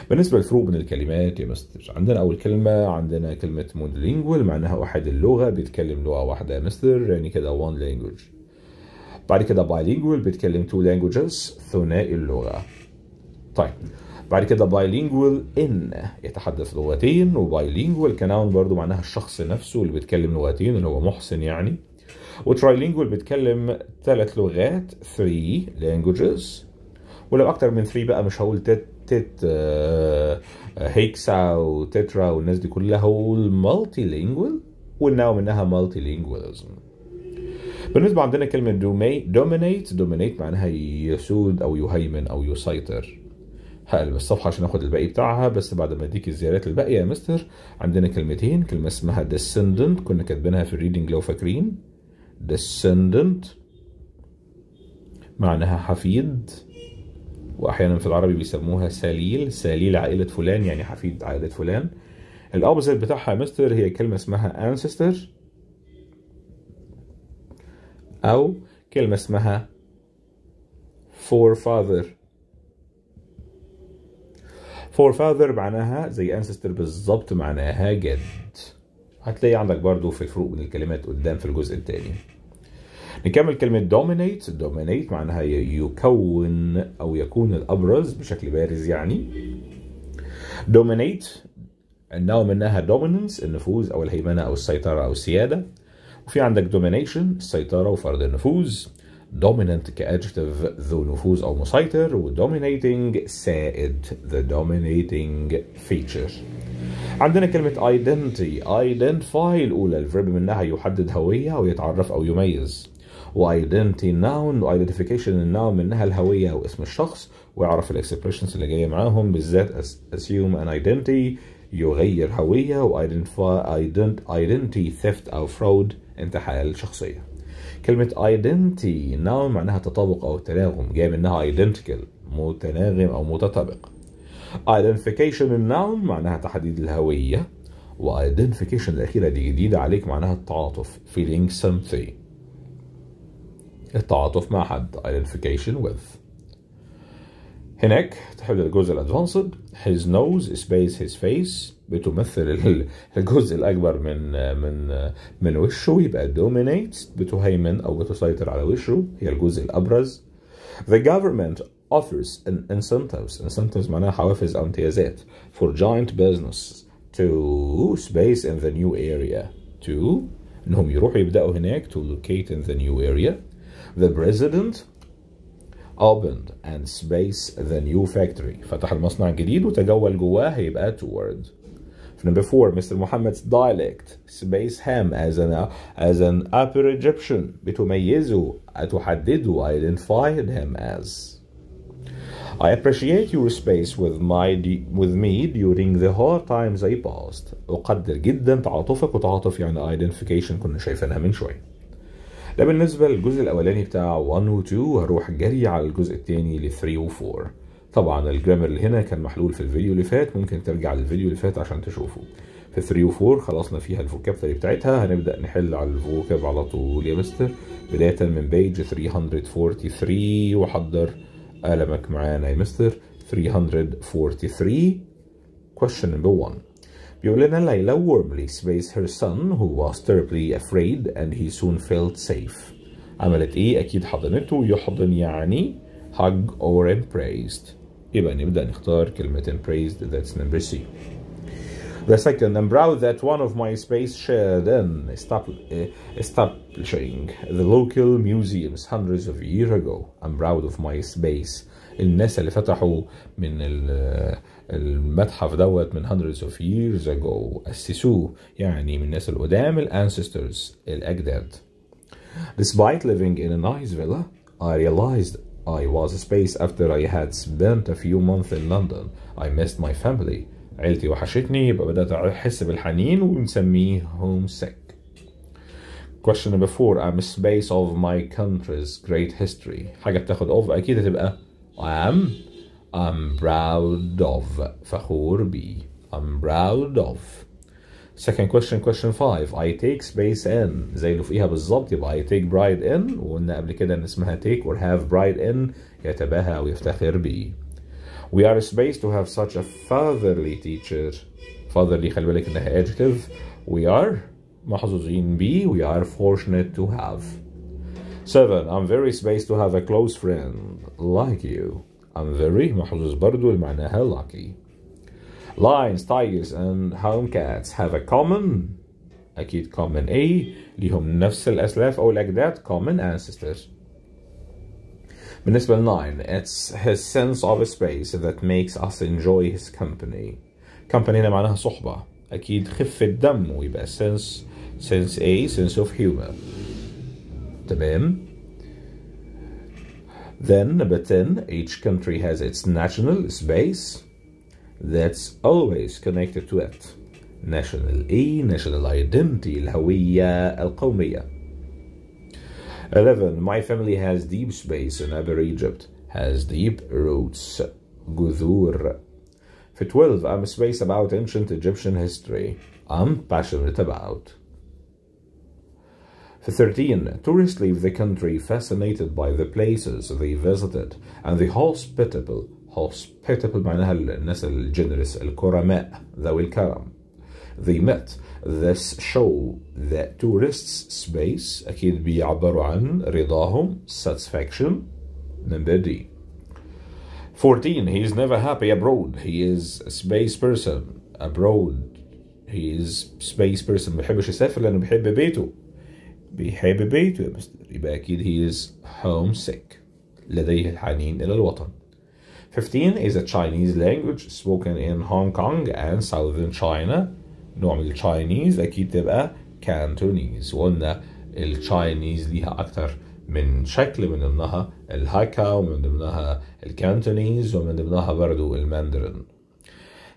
بالنسبة للفروق بين الكلمات يا مستر عندنا أول كلمة عندنا كلمة مونولينجوال معناها واحد اللغة بيتكلم لغة واحدة يا مستر يعني كده one language بعد كده bilingual بيتكلم two languages ثنائي اللغة طيب بعد كده bilingual in يتحدث لغتين و bilingual كناون برضو معناها الشخص نفسه اللي بيتكلم لغتين اللي هو محسن يعني وترايلينجوال بيتكلم ثلاث لغات three languages ولو اكتر من three بقى مش هقول تت تت آه، هيكسا وتترا والناس دي كلها هقول multilingual والنوع منها multilingualism بالنسبة عندنا كلمة دومينيت دومينيت معناها يسود أو يهيمن أو يسيطر هقلب الصفحة عشان اخد الباقي بتاعها بس بعد ما اديك الزيارات الباقية يا مستر عندنا كلمتين كلمة اسمها descendant كنا كاتبينها في الريدنج لو فاكرين descendant معناها حفيد واحيانا في العربي بيسموها سليل سليل عائلة فلان يعني حفيد عائلة فلان الاوبزيت بتاعها يا مستر هي كلمة اسمها ancestor أو كلمة اسمها forefather forefather معناها زي ancestor بالظبط معناها جد هتلاقي عندك برضو في الفروق بين الكلمات قدام في الجزء الثاني نكمل كلمة dominate dominate معناها يكون أو يكون الأبرز بشكل بارز يعني dominate النوع منها dominance النفوذ أو الهيمنة أو السيطرة أو السيادة وفي عندك دومينيشن السيطرة وفرض النفوذ dominant كادجكتيف ذو نفوذ او مسيطر وdominating سائد the dominating feature عندنا كلمة identity identify الأولى الفيرب منها يحدد هوية أو يتعرف أو يميز وايدنتي ناون وايدنتيفيكيشن الناون منها الهويه واسم الشخص ويعرف الاكسبريشنز اللي جايه معاهم بالذات اسيوم ان ايدنتي يغير هويه وايدنتيفاي ايدنتي ثيفت او فرود انت حال شخصية كلمة identity now معناها تطابق أو تناغم جاي منها identical متناغم أو متطابق identification النون معناها تحديد الهوية و identification الأخيرة دي جديدة عليك معناها التعاطف feeling something التعاطف مع حد identification with هناك تحب الجزء الادفانسد هيز نوز سبيس هيز فيس بتمثل الجزء الاكبر من من من وشه يبقى دومينيت بتهيمن او بتسيطر على وشه هي الجزء الابرز the government offers an incentives incentives معناها حوافز او امتيازات for giant business to space in the new area to انهم يروحوا يبداوا هناك to locate in the new area the president opened and space the new factory فتح المصنع الجديد وتجول جواه هيبقى toward number four Mr. Muhammad's dialect space him as an as an upper Egyptian بتميزه تحدده identified him as I appreciate your space with my with me during the hard times I passed أقدر جدا تعاطفك وتعاطف يعني identification كنا شايفينها من شوي. ده بالنسبة للجزء الأولاني بتاع 1 و 2 هروح جري على الجزء التاني ل 3 و 4 طبعا الجرامر اللي هنا كان محلول في الفيديو اللي فات ممكن ترجع للفيديو اللي فات عشان تشوفه في 3 و 4 خلصنا فيها الفوكابتري بتاعتها هنبدأ نحل على الفوكاب على طول يا مستر بداية من بيج 343 وحضر قلمك معانا يا مستر 343 question number 1 Yolena Laila warmly raised her son who was terribly afraid and he soon felt safe. عملت ايه؟ اكيد حضنته يحضن يعني hug or and praised. يبقى نبدأ نختار كلمة and praised that's number C. The second, I'm proud that one of my space shared and eh, establishing the local museums hundreds of years ago. I'm proud of my space. الناس اللي فتحوا من ال المتحف دوت من hundreds of years ago أسسوه يعني من الناس القدام ال ancestors الأجداد Despite living in a nice villa, I realized I was space after I had spent a few months in London. I missed my family. عيلتي وحشتني يبقى بدأت أحس بالحنين ونسميه homesick. Question number four I'm a space of my country's great history. حاجة بتاخد of أكيد هتبقى I am I'm proud of. فخور I'm proud of. Second question, question 5. I take space in. زي اللي فيها بالظبط يبقى I take bride in وقلنا قبل كده ان اسمها take or have bride in يتباهى او يفتخر بيه. We are spaced to have such a fatherly teacher. Fatherly خلي بالك انها adjective. We are محظوظين بيه. We are fortunate to have. 7. I'm very spaced to have a close friend like you. I'm very محظوظ برضو معناها lucky Lions, tigers and home cats have a common أكيد common A ليهم نفس الأسلاف أو that common ancestors بالنسبة لناين it's his sense of space that makes us enjoy his company company هنا معناها صحبة أكيد خف الدم ويبقى sense sense A sense of humor تمام then number 10, each country has its national space that's always connected to it. National E, national identity, الهوية القومية. 11. My family has deep space in Upper Egypt, has deep roots, Gudur. For 12, I'm space about ancient Egyptian history. I'm passionate about 13. Tourists leave the country fascinated by the places they visited and the hospitable hospitable معناها الناس الجنرس الكرماء ذوي الكرم they met this show that tourists space أكيد بيعبروا عن رضاهم satisfaction number D 14 he is never happy abroad he is a space person abroad he is space person ما بحبش يسافر لأنه بحب بيته بيحب بيته يا مستر يبقى أكيد he is homesick لديه الحنين إلى الوطن 15 is a Chinese language spoken in Hong Kong and southern China نوع من التشاينيز أكيد تبقى كانتونيز وقلنا التشاينيز ليها أكتر من شكل من ضمنها الهاكا ومن ضمنها الكانتونيز ومن ضمنها برضو الماندرين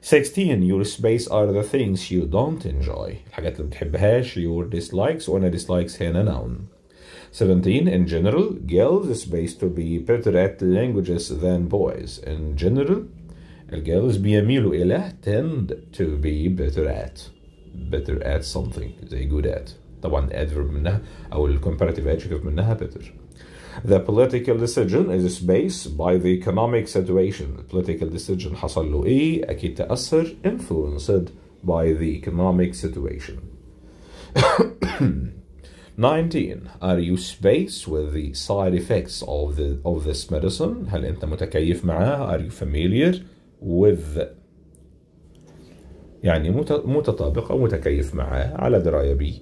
16 your space are the things you don't enjoy الحاجات اللي بتحبهاش your dislikes وانا dislikes هنا noun 17 in general girls is to be better at languages than boys in general a بيميلوا إلى tend to be better at better at something they good at طبعا adverb منها أو comparative adjective منها better the political decision is based by the economic situation. The political decision حصل له إيه؟ أكيد تأثر influenced by the economic situation. 19 are you spaced with the side effects of the of this medicine هل انت متكيف معاه are you familiar with يعني متطابق او متكيف معاه على دراية به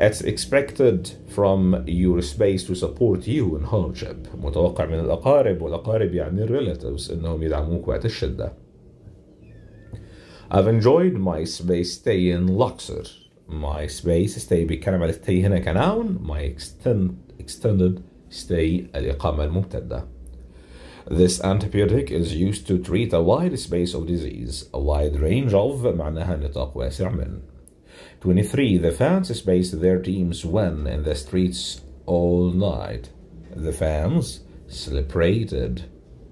it's expected from your space to support you in hardship متوقع من الأقارب والأقارب يعني relatives إنهم يدعموك وقت الشدة I've enjoyed my space stay in Luxor My space stay بيتكلم على stay هنا كناون My extend, extended stay الإقامة الممتدة This antibiotic is used to treat a wide space of disease, a wide range of معناها نطاق واسع من 23. The fans space their teams when in the streets all night. The fans celebrated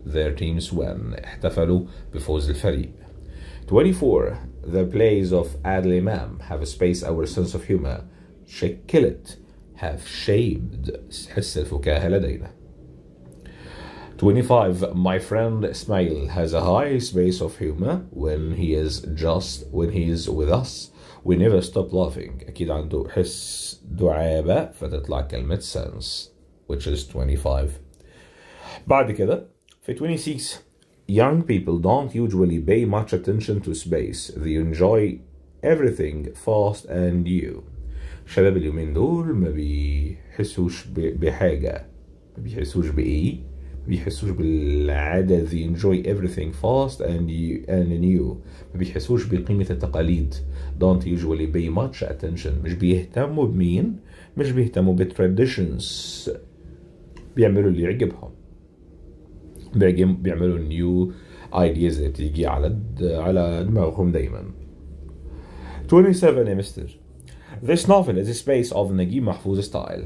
their teams when احتفلوا بفوز الفريق. 24. The plays of Adel Imam have spaced our sense of humor. it. have shaped حس الفكاهة لدينا. 25. My friend Smail has a high space of humor when he is just when he is with us we never stop laughing أكيد عنده حس دعابة فتطلع كلمة sense which is 25 بعد كده في 26 Young people don't usually pay much attention to space. They enjoy everything fast and new. شباب اليومين دول ما بيحسوش بحاجة ما بيحسوش بإيه بيحسوش بالعادة they enjoy everything fast and, and new ما بيحسوش بقيمة التقاليد don't usually pay much attention مش بيهتموا بمين مش بيهتموا بالتراديشنز بيعملوا اللي يعجبهم بيعملوا نيو ايدياز اللي بتيجي على على دماغهم دايما 27 يا مستر This novel is a space of Nagi Mahfouz style.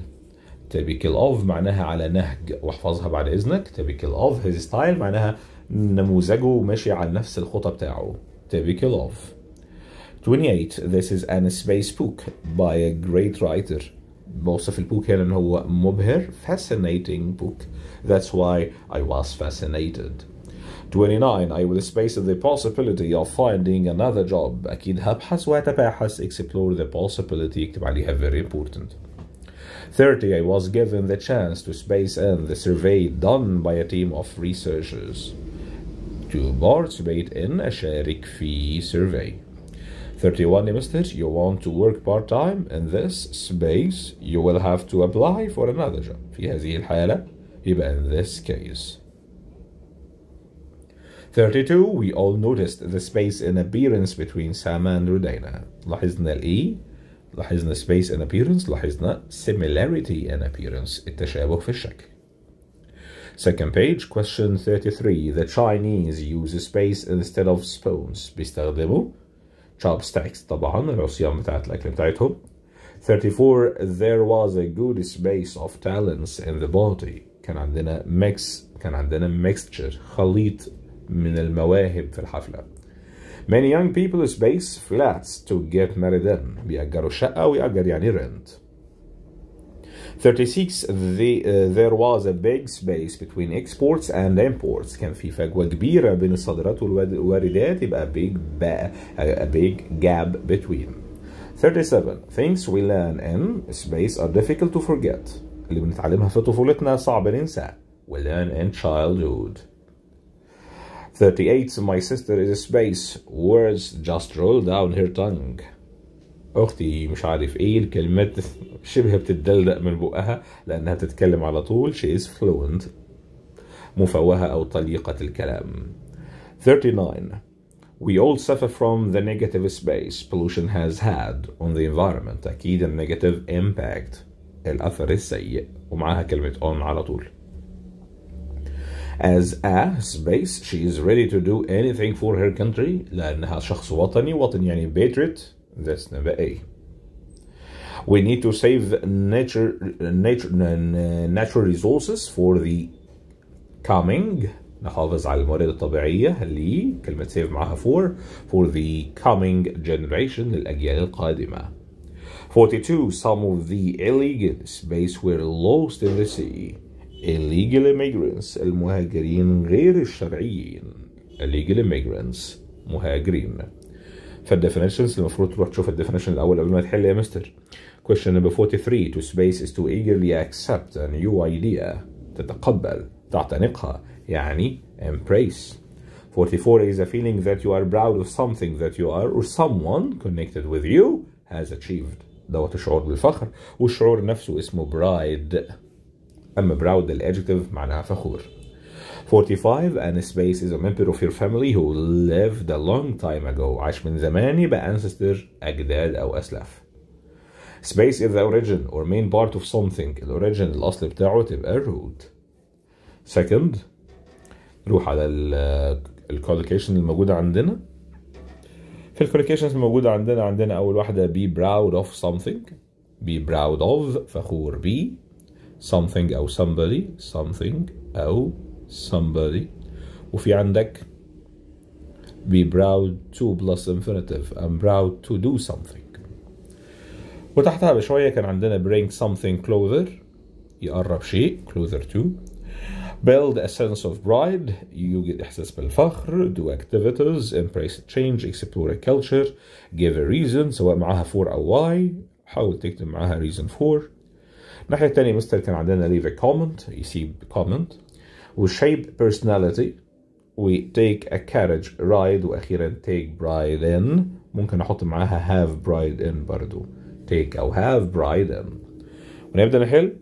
تبيكل اوف معناها على نهج واحفظها بعد اذنك تبيكل اوف هيز ستايل معناها نموذجه ماشي على نفس الخطى بتاعه تبيكل اوف 28 This is an space book by a great writer بوصف البوك هنا ان هو مبهر fascinating book that's why I was fascinated 29 I will space the possibility of finding another job أكيد هبحث وأتباحث explore the possibility اكتب عليها very important 30, I was given the chance to space in the survey done by a team of researchers to participate in a Sherik Fee survey. 31 Mister, you want to work part-time in this space, you will have to apply for another job. في هذه الحالة in this case. 32 we all noticed the space in appearance between Sama and Rudaina. لاحظنا الإي لاحظنا space and appearance لاحظنا similarity and appearance التشابه في الشكل Second page, question 33. The Chinese use space instead of spoons. بيستخدموا chopsticks طبعا العصيان بتاعت الأكل بتاعتهم. 34. There was a good space of talents in the body. كان عندنا mix كان عندنا mixture خليط من المواهب في الحفلة. Many young people space flats to get married in بيأجروا شقة ويأجر يعني rent 36 the, uh, there was a big space between exports and imports كان في فجوة كبيرة بين الصادرات والواردات يبقى big ba a big gap between 37 things we learn in space are difficult to forget اللي بنتعلمها في طفولتنا صعب ننساه we learn in childhood 38 My sister is a space words just roll down her tongue اختي مش عارف ايه الكلمات شبه بتتدلدق من بقها لانها بتتكلم على طول she is fluent مفوهة او طليقة الكلام 39 We all suffer from the negative space pollution has had on the environment أكيد النيجاتيف impact الأثر السيء ومعاها كلمة on على طول as a space she is ready to do anything for her country لأنها شخص وطني وطن يعني patriot that's number A we need to save nature nature natural resources for the coming نحافظ على الموارد الطبيعية اللي كلمة save معها for for the coming generation للأجيال القادمة 42 some of the illegal space were lost in the sea illegal immigrants المهاجرين غير الشرعيين illegal immigrants مهاجرين فالديفينيشنز المفروض تروح تشوف الديفينيشن الاول قبل ما تحل يا مستر question number 43 to space is to eagerly accept a new idea تتقبل تعتنقها يعني embrace 44 is a feeling that you are proud of something that you are or someone connected with you has achieved دوت الشعور بالفخر والشعور نفسه اسمه pride أما proud the adjective معناها فخور 45 and space is a member of your family who lived a long time ago عاش من زمان يبقى ancestor أجداد أو أسلاف space is the origin or main part of something The origin الأصل بتاعه تبقى root second نروح على ال collocation الموجودة عندنا في collocations الموجودة عندنا عندنا أول واحدة be proud of something be proud of فخور be. something أو somebody something أو somebody وفي عندك be proud to plus infinitive I'm proud to do something وتحتها بشوية كان عندنا bring something closer يقرب شيء closer to build a sense of pride يوجد إحساس بالفخر do activities embrace change explore a culture give a reason سواء معها for أو why حاول تكتب معها reason for الناحية التانية مستر كان عندنا leave a comment يسيب comment و shape personality و take a carriage ride وأخيرا take bride in ممكن أحط معاها have bride in برضو take أو have bride in ونبدأ نحل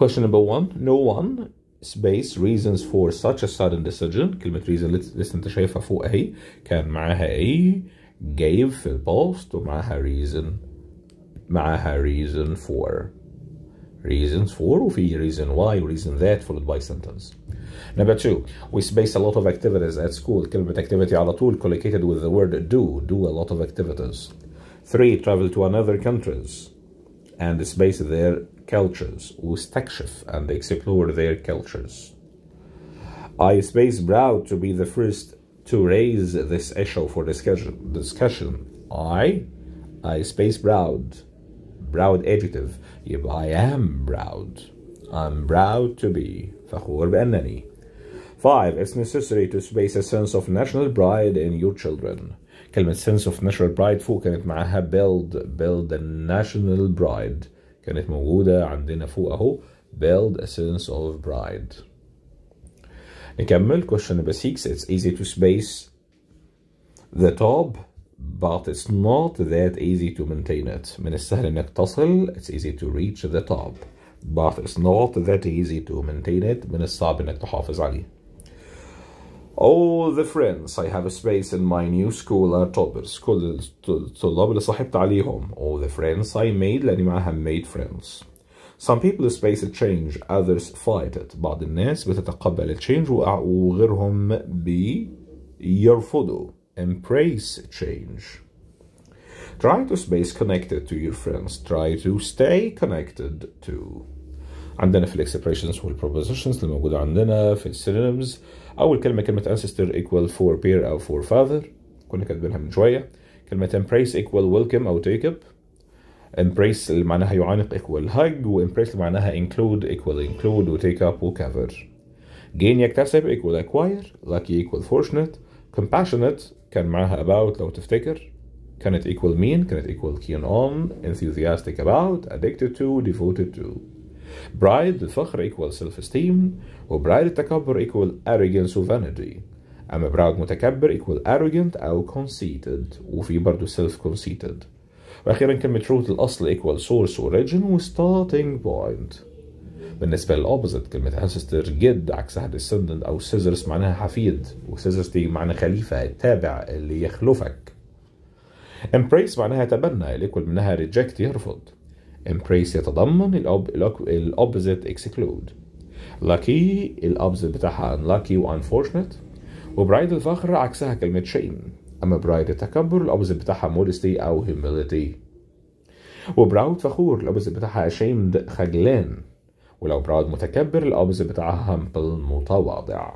question number one no one space reasons for such a sudden decision كلمة reason لسه انت شايفها فوق اهي كان معاها ايه gave في البوست ومعاها reason معاها reason for reasons for, وفي reason why, reason that, followed by sentence. Number two, we space a lot of activities at school. كلمة activity على طول collocated with the word do, do a lot of activities. Three, travel to another countries and space their cultures. واستكشف and explore their cultures. I space proud to be the first to raise this issue for discussion. Discussion. I, I space proud, proud adjective يبقى I am proud I'm proud to be فخور بأنني 5. It's necessary to space a sense of national pride in your children. كلمة sense of national pride فوق كانت معها build build a national pride كانت موجودة عندنا فوق أهو build a sense of pride. نكمل question number 6 It's easy to space the top but it's not that easy to maintain it من السهل انك تصل it's easy to reach the top but it's not that easy to maintain it من الصعب انك تحافظ عليه All the friends I have a space in my new school are toppers كل الطلاب اللي صاحبت عليهم All the friends I made لاني معاها made friends Some people space a change others fight it بعض الناس بتتقبل التشينج وغيرهم بيرفضوا embrace change. Try to stay connected to your friends. Try to stay connected to عندنا في الاكسبريشنز والبروبوزيشنز اللي موجودة عندنا في السينونيمز أول كلمة كلمة ancestor equal for peer أو uh, for father كنا كاتبينها من شوية كلمة embrace equal welcome or take up embrace اللي معناها يعانق equal hug و embrace اللي معناها include equal include و take up و cover gain يكتسب equal acquire lucky equal fortunate compassionate كان معاها about لو تفتكر كانت equal mean كانت equal keen on enthusiastic about addicted to devoted to pride الفخر equal self esteem وبرايد التكبر equal arrogance و vanity أما براود متكبر equal arrogant أو conceited وفي برضه self conceited وأخيرا كلمة truth الأصل equal source origin و starting point بالنسبه للاوبوزيت كلمه انسستر جد عكسها ديسندنت او سيزرس معناها حفيد وسيزرس دي معنى خليفه التابع اللي يخلفك امبريس معناها يتبنى اليكوال منها ريجكت يرفض امبريس يتضمن الاوبوزيت اكسكلود لاكي الاوبوزيت بتاعها unlucky وunfortunate وبرايد الفخر عكسها كلمه شيم اما برايد التكبر الاوبوزيت بتاعها مودستي او هيميليتي وبراود فخور الاوبوزيت بتاعها شيمد خجلان ولو براد متكبر الأوبز بتاعها همبل متواضع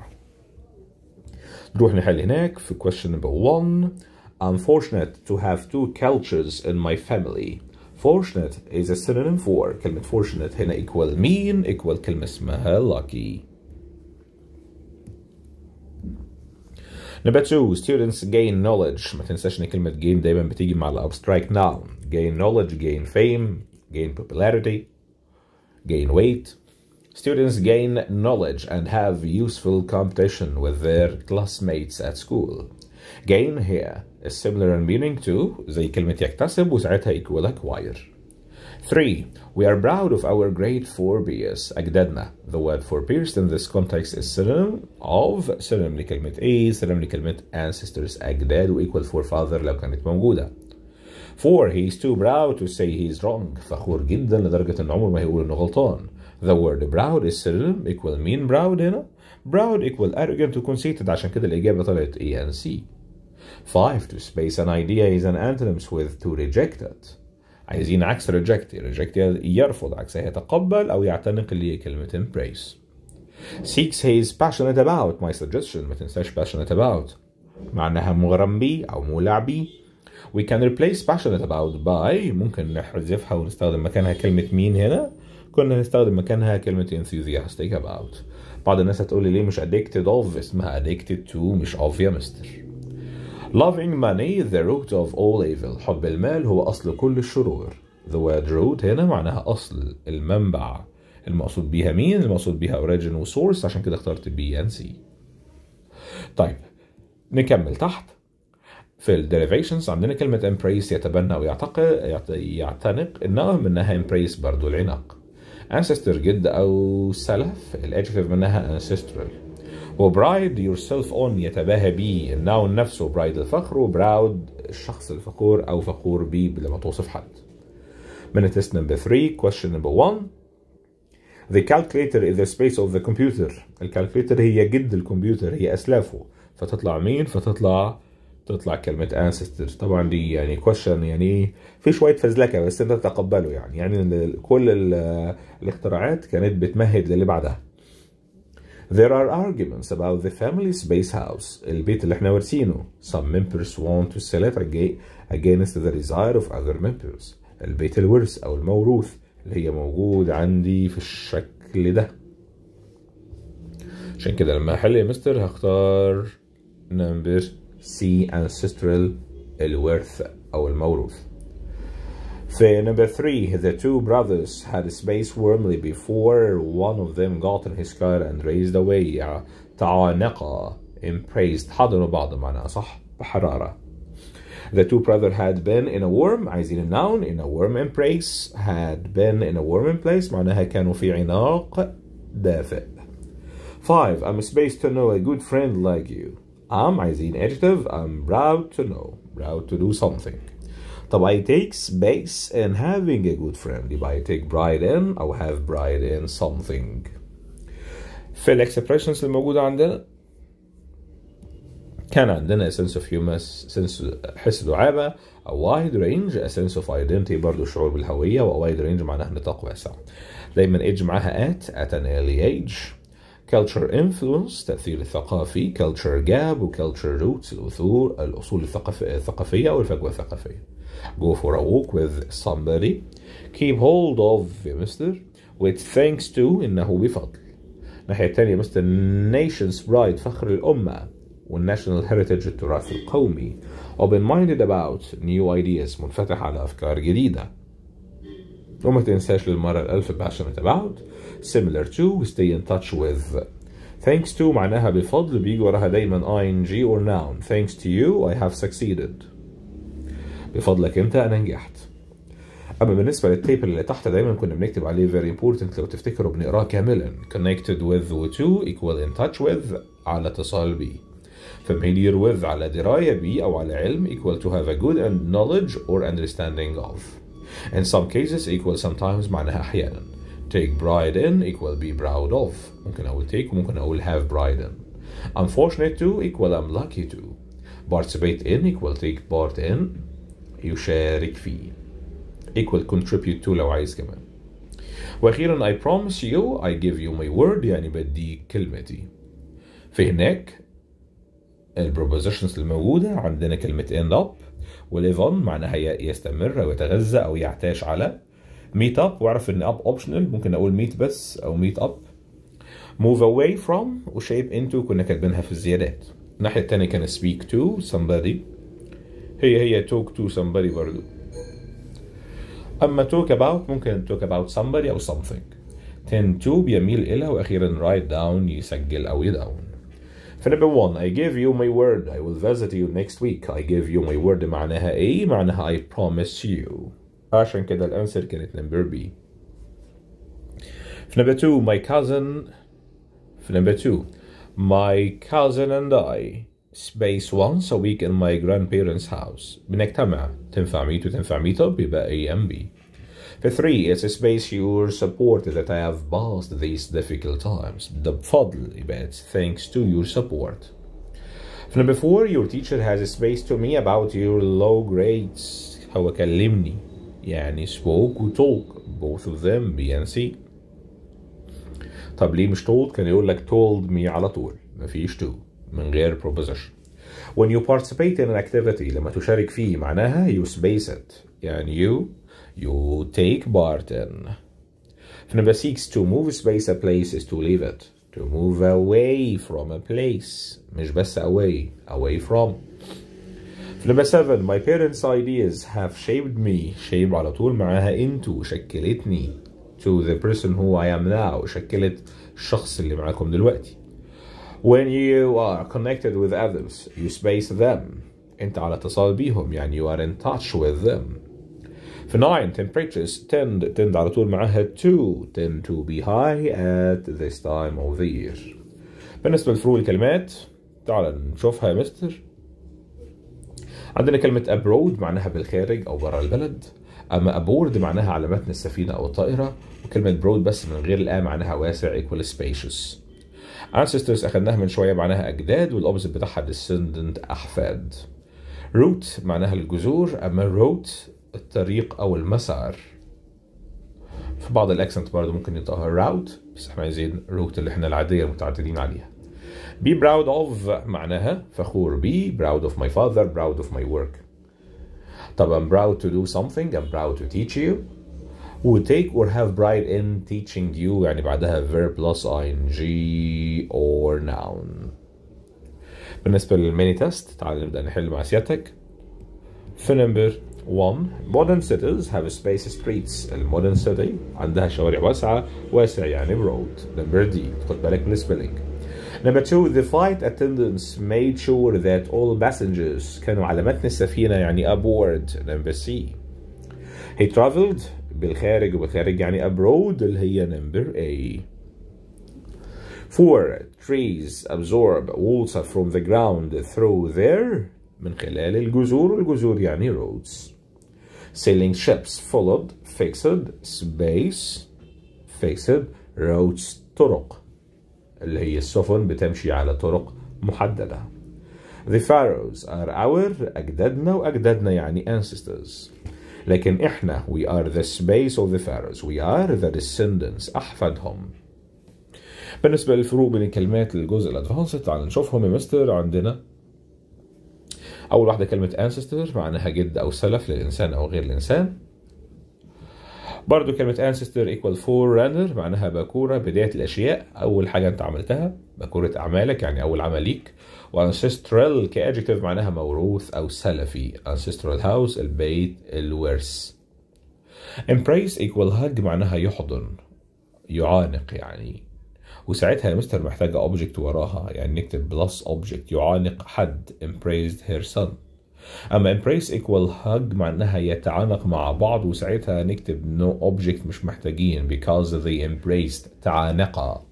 نروح نحل هناك في question number 1 I'm fortunate to have two cultures in my family fortunate is a synonym for كلمة fortunate هنا equal mean equal كلمة اسمها lucky Number two, students gain knowledge. ما تنساش ان كلمة gain دايما بتيجي مع الابستراكت noun. gain knowledge, gain fame, gain popularity. gain weight. Students gain knowledge and have useful competition with their classmates at school. Gain here is similar in meaning to زي كلمة يكتسب وساعتها equal acquire. 3. We are proud of our grade 4 BS أجدادنا. The word for peers in this context is synonym of synonym لكلمة A, synonym لكلمة ancestors أجداد و equal for father لو كانت موجودة. For he is too proud to say he is wrong فخور جدا لدرجة ان عمر ما هيقول انه غلطان The word proud is synonym equal mean proud هنا proud equal arrogant to conceited عشان كده الإجابة طلعت A and C Five to space an idea is an antonym with to reject it عايزين عكس reject reject يرفض عكسها يتقبل أو يعتنق اللي هي كلمة embrace Six he is passionate about my suggestion ما تنساش passionate about معناها مغرم بي او مولع بي we can replace passionate about by ممكن نحذفها ونستخدم مكانها كلمة مين هنا كنا نستخدم مكانها كلمة enthusiastic about بعض الناس هتقول لي ليه مش addicted of اسمها addicted to مش of يا مستر loving money the root of all evil حب المال هو أصل كل الشرور the word root هنا معناها أصل المنبع المقصود بيها مين المقصود بيها origin و source عشان كده اخترت B and C طيب نكمل تحت في الديريفيشنز عندنا كلمة امبريس يتبنى ويعتقد يعتنق إنها منها امبريس برضو العناق ancestor جد أو سلف الادجكتيف منها ancestral وبرايد يور سيلف اون يتباهى بيه الناون نفسه برايد الفخر وبراود الشخص الفخور او فخور بيه لما توصف حد. من التست نمبر 3 question number 1 The calculator is the space of the computer الكالكوليتر هي جد الكمبيوتر هي اسلافه فتطلع مين؟ فتطلع تطلع كلمة ancestors طبعا دي يعني question يعني في شوية فزلكة بس انت تتقبله يعني يعني كل الاختراعات كانت بتمهد للي بعدها There are arguments about the family space house البيت اللي احنا ورثينه Some members want to sell it against the desire of other members البيت الورث او الموروث اللي هي موجود عندي في الشكل ده عشان كده لما احل يا مستر هختار نمبر see ancestral Elwerth or الموروث Fair number three, the two brothers had space warmly before one of them got in his car and raised away تعانقا embraced حضنوا بعض معنا صح بحرارة The two brothers had been in a warm عايزين النون in a warm embrace had been in a warm place معناها كانوا في عناق دافئ 5. I'm space to know a good friend like you am a see an adjective I'm proud to know proud to do something طب I takes base in having a good friend يبقى I take pride in will have bride in something في الاكسبريشنز الموجودة عندنا كان عندنا a sense of humor sense حس دعابة uh, a wide range a sense of identity برضه شعور بالهوية و wide range معناها نطاق واسع دايما age معاها at at an early age culture influence تأثير الثقافي culture gap و culture roots الأثور الأصول الثقافية أو الفجوة الثقافية go for a walk with somebody keep hold of يا مستر with thanks to إنه بفضل الناحية الثانية مستر nation's pride فخر الأمة والناشونال هيريتج التراث القومي open minded about new ideas منفتح على أفكار جديدة وما تنساش للمرة الألف passionate about similar to we stay in touch with thanks to معناها بفضل بيجي وراها دايما ing or noun thanks to you I have succeeded بفضلك انت انا نجحت اما بالنسبه للتيبل اللي تحت دايما كنا بنكتب عليه very important لو تفتكروا بنقراه كاملا connected with و to equal in touch with على اتصال بي familiar with على درايه بي او على علم equal to have a good and knowledge or understanding of in some cases equal sometimes معناها احيانا take pride in equal be proud of ممكن أقول take وممكن أقول have pride in I'm fortunate to equal I'm lucky to participate in equal take part in يشارك فيه equal contribute to لو عايز كمان واخيرا I promise you I give you my word يعني بدي كلمتي في هناك البروبوزيشنز الموجودة عندنا كلمة end up وليفون on معناها يستمر أو يتغذى أو يعتاش على ميت اب واعرف ان اب اوبشنال ممكن اقول ميت بس او ميت اب move away from وشيب into كنا كاتبينها في الزيادات الناحيه الثانيه كان speak to somebody هي هي talk to somebody برضو اما talk about ممكن talk about somebody او something تن تو بيميل الى واخيرا write down يسجل او يداون For number one, I give you my word I will visit you next week I give you my word معناها ايه معناها I promise you عشان كده الانسر كانت نمبر بي في نمبر 2 my cousin في نمبر 2 my cousin and I space once a week in my grandparents house بنجتمع تنفع meet وتنفع meet up يبقى A and B في 3 it's a space you're supported that I have passed these difficult times ده بفضل يبقى it's thanks to your support في number 4 your teacher has a space to me about your low grades هو كلمني he spoke و talk both of them B and C طب ليه مش told كان يقول لك told me على طول مفيش to من غير proposition when you participate in an activity لما تشارك فيه معناها you space it يعني you you take part in number 6 to move space a place is to leave it to move away from a place مش بس away away from number 7 my parents ideas have shaped me shaped على طول معها into شكلتني to the person who I am now شكلت الشخص اللي معاكم دلوقتي when you are connected with others you space them انت على اتصال بيهم يعني you are in touch with them For 9 temperatures tend tend على طول معها to tend to be high at this time of the year بالنسبة لفروع الكلمات تعال نشوفها يا مستر عندنا كلمة abroad معناها بالخارج أو برا البلد أما aboard معناها على متن السفينة أو الطائرة وكلمة broad بس من غير الآ معناها واسع equal spacious ancestors أخدناها من شوية معناها أجداد والأبز بتاعها descendant أحفاد route معناها الجذور أما road الطريق أو المسار في بعض الأكسنت برضه ممكن ينطقها route بس احنا عايزين route اللي احنا العادية المتعددين عليها be proud of معناها فخور be proud of my father proud of my work طب I'm proud to do something I'm proud to teach you would take or have pride in teaching you يعني بعدها verb plus ing or noun بالنسبة للميني تيست تعال نبدأ نحل مع سيادتك في number 1 modern cities have space streets المودرن city عندها شوارع واسعة واسع يعني broad The D خد بالك من spelling Number two, the flight attendants made sure that all passengers كانوا على متن السفينة يعني aboard. Number embassy. he traveled بالخارج وبالخارج يعني abroad اللي هي number A. Four, trees absorb water from the ground through their من خلال الجذور والجذور يعني roads. Sailing ships followed fixed space fixed roads طرق اللي هي السفن بتمشي على طرق محددة The pharaohs are our أجدادنا وأجدادنا يعني ancestors لكن إحنا we are the space of the pharaohs we are the descendants أحفادهم بالنسبة للفروق بين الكلمات للجزء الأدفانس تعال نشوفهم يا مستر عندنا أول واحدة كلمة ancestor معناها جد أو سلف للإنسان أو غير الإنسان برضو كلمة ancestor equal forerunner معناها باكورة بداية الأشياء أول حاجة أنت عملتها باكورة أعمالك يعني أول عمل ليك وancestral كadjective معناها موروث أو سلفي ancestral house البيت الورث embrace equal hug معناها يحضن يعانق يعني وساعتها يا مستر محتاجة object وراها يعني نكتب plus object يعانق حد embraced her son اما embrace equal hug معناها يتعانق مع بعض وساعتها نكتب no object مش محتاجين because they embraced تعانقا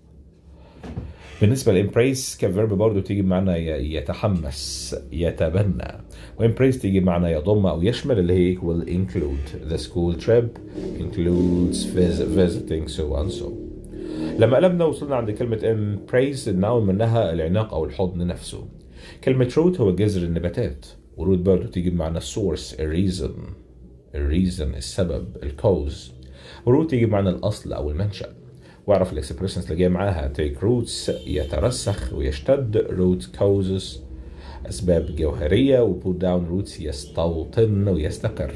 بالنسبة لامبريس كفيرب برضه تيجي بمعنى يتحمس يتبنى وامبريس تيجي بمعنى يضم أو يشمل اللي هي will include the school trip includes visiting so and so لما قلبنا وصلنا عند كلمة امبريس النوع منها العناق أو الحضن نفسه كلمة روت هو جذر النباتات ورود برضو تيجي بمعنى السورس الريزن الريزن السبب الكوز root تيجي بمعنى الأصل أو المنشأ واعرف الاكسبريشنز اللي جايه معاها take roots يترسخ ويشتد root causes أسباب جوهرية و put down roots يستوطن ويستقر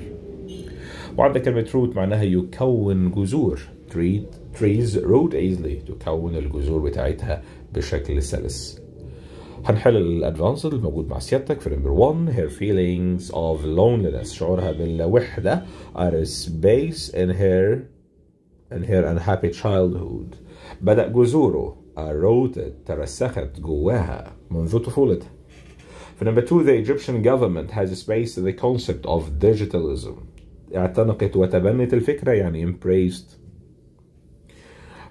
وعندك كلمة root معناها يكون جذور trees root easily تكون الجذور بتاعتها بشكل سلس هنحل الادفانس الموجود مع سيادتك في نمبر 1 her feelings of loneliness شعورها بالوحدة are space in her in her unhappy childhood بدأ جذوره are ترسخت جواها منذ طفولتها في نمبر 2 the Egyptian government has spaced the concept of digitalism اعتنقت وتبنت الفكرة يعني embraced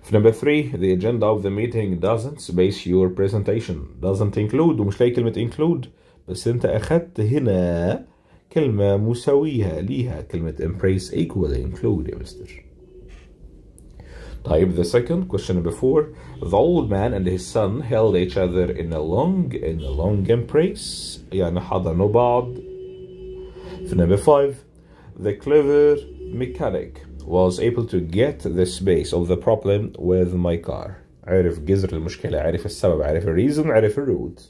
number three, the agenda of the meeting doesn't space your presentation. Doesn't include ومش لاقي كلمة include بس انت اخدت هنا كلمة مساوية لها كلمة embrace equal include يا مستر. Type the second question number four, the old man and his son held each other in a long in a long embrace يعني حضنوا بعض. For number five, the clever mechanic was able to get the space of the problem with my car عرف جذر المشكلة عرف السبب عرف الريزن عرف الروت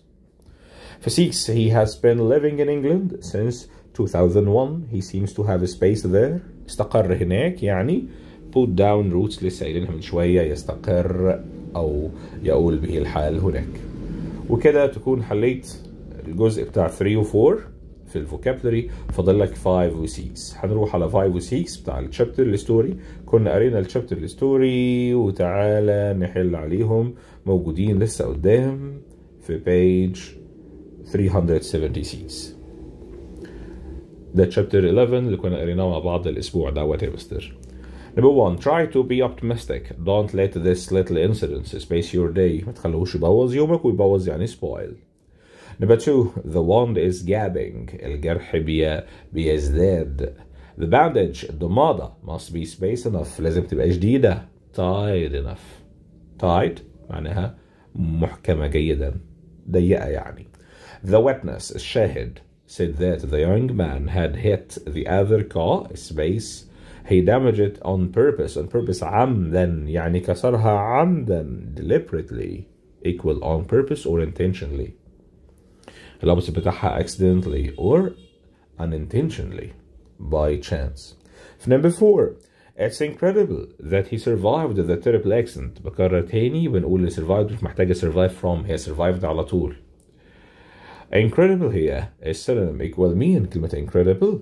For six, he has been living in England since 2001 he seems to have a space there استقر هناك يعني put down roots لسه قايلينها من شوية يستقر أو يقول به الحال هناك وكذا تكون حليت الجزء بتاع 3 و 4 في الفوكابلري فاضل لك 5 و 6 هنروح على 5 و 6 بتاع الشابتر الستوري كنا قرينا الشابتر الستوري وتعالى نحل عليهم موجودين لسه قدام في بيج 376 ده الشابتر 11 اللي كنا قريناه مع بعض الاسبوع دوت يا مستر Number one, try to be optimistic. Don't let this little incident space your day. ما تخلوش يبوظ يومك ويبوظ يعني spoil. Number two, the wound is gabbing. الجرح بي بيزداد. The bandage, الضمادة, must be space enough. لازم تبقى جديدة. Tight enough. Tight معناها محكمة جيدا. ضيقة يعني. The witness, الشاهد, said that the young man had hit the other car, space. He damaged it on purpose, on purpose عمدا. يعني كسرها عمدا, deliberately. Equal on purpose or intentionally. الابس بتاعها accidentally or unintentionally by chance number 4 It's incredible that he survived the terrible accident بكرر تاني بنقول Uli survived مش محتاجة survive from هي survived على طول incredible هي السلم equal mean كلمة incredible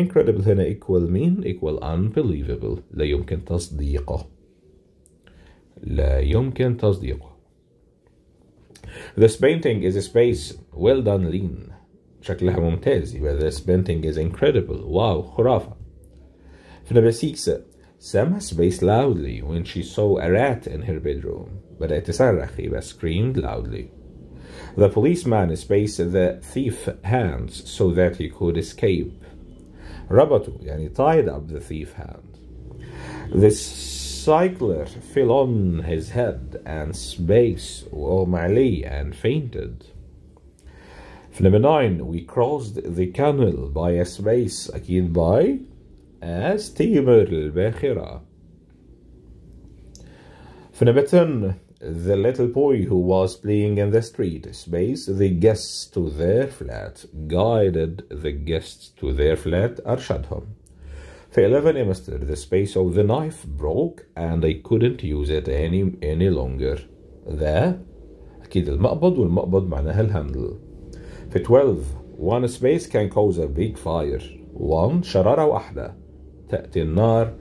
incredible هنا equal mean equal unbelievable لا يمكن تصديقه لا يمكن تصديقه this painting is a space well done lean شكلها ممتاز this painting is incredible Wow, خرافة في number 6 Sam spaced loudly when she saw a rat in her bedroom بدأت تصرخ يبقى screamed loudly The policeman spaced the thief hands so that he could escape ربطوا يعني tied up the thief hand This cycler fell on his head and Space O'Malley and fainted. Number 9, we crossed the canal by a space again by a steamer الباخرة. Number 10, the little boy who was playing in the street space the guests to their flat guided the guests to their flat أرشدهم. في 11 semester the space of the knife broke and I couldn't use it any any longer the أكيد المقبض والمقبض معناها الهاندل في 12 one space can cause a big fire one شرارة واحدة تأتي النار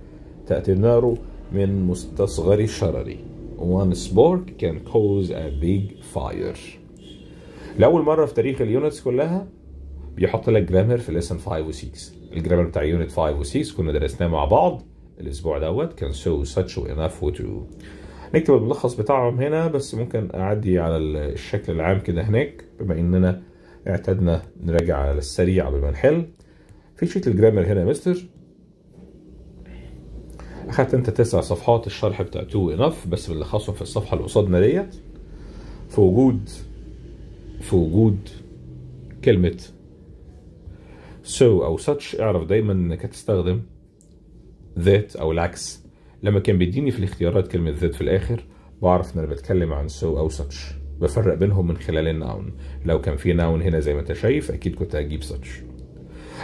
تأتي النار من مستصغر الشرر one spark can cause a big fire لأول مرة في تاريخ اليونتس كلها بيحط لك جرامر في lesson 5 و 6 الجرامر بتاع يونت 5 و6 كنا درسناه مع بعض الاسبوع دوت كان سو ساتش وانف وتو نكتب الملخص بتاعهم هنا بس ممكن اعدي على الشكل العام كده هناك بما اننا اعتدنا نراجع على السريع قبل ما نحل في شيت الجرامر هنا يا مستر اخدت انت تسع صفحات الشرح بتاع تو انف بس بنلخصهم في الصفحه اللي قصادنا ديت في وجود في وجود كلمه سو so او such اعرف دايما انك هتستخدم ذات او العكس لما كان بيديني في الاختيارات كلمه ذات في الاخر بعرف ان انا بتكلم عن سو so او such بفرق بينهم من خلال الناون لو كان في ناون هنا زي ما انت شايف اكيد كنت هجيب such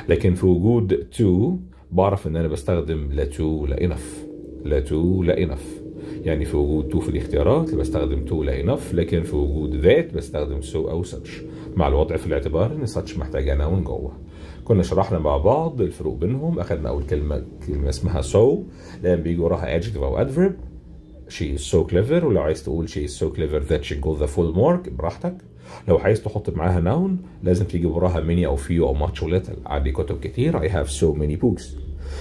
لكن في وجود تو بعرف ان انا بستخدم لا تو لا انف لا تو لا انف يعني في وجود تو في الاختيارات بستخدم تو لا انف لكن في وجود ذات بستخدم سو so او such مع الوضع في الاعتبار ان such محتاجه ناون جوه كنا شرحنا مع بعض الفروق بينهم اخذنا اول كلمه كلمه اسمها سو so. لان بيجي وراها adjective او adverb she is so clever ولو عايز تقول she is so clever that she got the full mark براحتك لو عايز تحط معاها نون لازم تيجي وراها many او few او much او little عندي كتب كتير I have so many books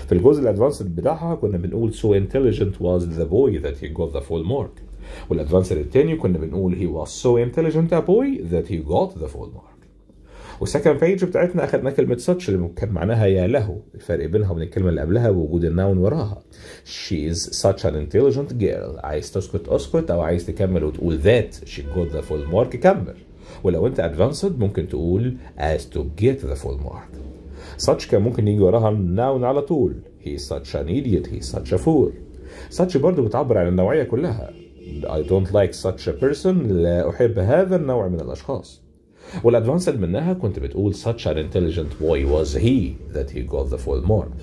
في الجزء الادفانسد بتاعها كنا بنقول so intelligent was the boy that he got the full mark والادفانسد التاني كنا بنقول he was so intelligent a boy that he got the full mark والسكند بيج بتاعتنا اخذنا كلمه ساتش اللي كان معناها يا له الفرق بينها وبين الكلمه اللي قبلها بوجود النون وراها she is such an intelligent girl عايز تسكت اسكت او عايز تكمل وتقول ذات she got the full mark كمل ولو انت ادفانسد ممكن تقول as to get the full mark such كان ممكن يجي وراها الناون على طول he is such an idiot he is such a fool such برضه بتعبر عن النوعيه كلها I don't like such a person لا أحب هذا النوع من الأشخاص والادفانسد منها كنت بتقول such an intelligent boy was he that he got the full mark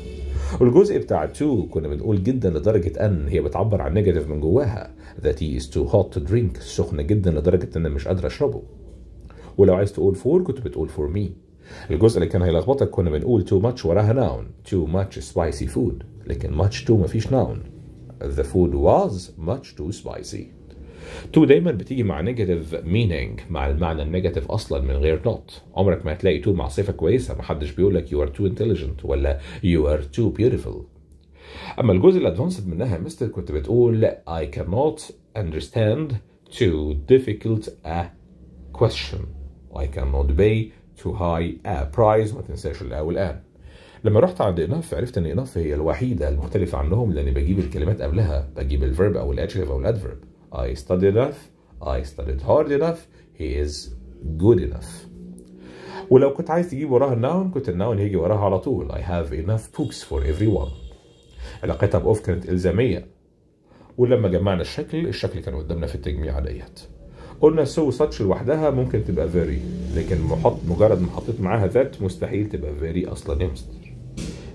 والجزء بتاع تو كنا بنقول جدا لدرجة أن هي بتعبر عن نيجاتيف من جواها that he is too hot to drink سخنة جدا لدرجة أن مش قادر أشربه ولو عايز تقول فور كنت بتقول فور مي الجزء اللي كان هيلخبطك كنا بنقول too much وراها noun too much spicy food لكن much too مفيش noun the food was much too spicy تو دايما بتيجي مع نيجاتيف مينينج مع المعنى النيجاتيف اصلا من غير نوت عمرك ما هتلاقي تو مع صفه كويسه ما حدش بيقول لك يو ار تو انتليجنت ولا يو ار تو بيوتيفول اما الجزء الادفانسد منها يا مستر كنت بتقول اي cannot understand too difficult a question I cannot pay too high a price ما تنساش الا والان لما رحت عند إناف عرفت ان إناف هي الوحيده المختلفه عنهم لاني بجيب الكلمات قبلها بجيب الفيرب او الادجكتيف او الادفيرب I study enough I studied hard enough he is good enough ولو كنت عايز تجيب وراها الناون كنت الناون هيجي وراها على طول I have enough books for everyone علاقتها بأوف كانت إلزامية ولما جمعنا الشكل الشكل كان قدامنا في التجميع ديت قلنا سو ساتش لوحدها ممكن تبقى فيري لكن محط مجرد ما حطيت معاها ذات مستحيل تبقى فيري اصلا يمست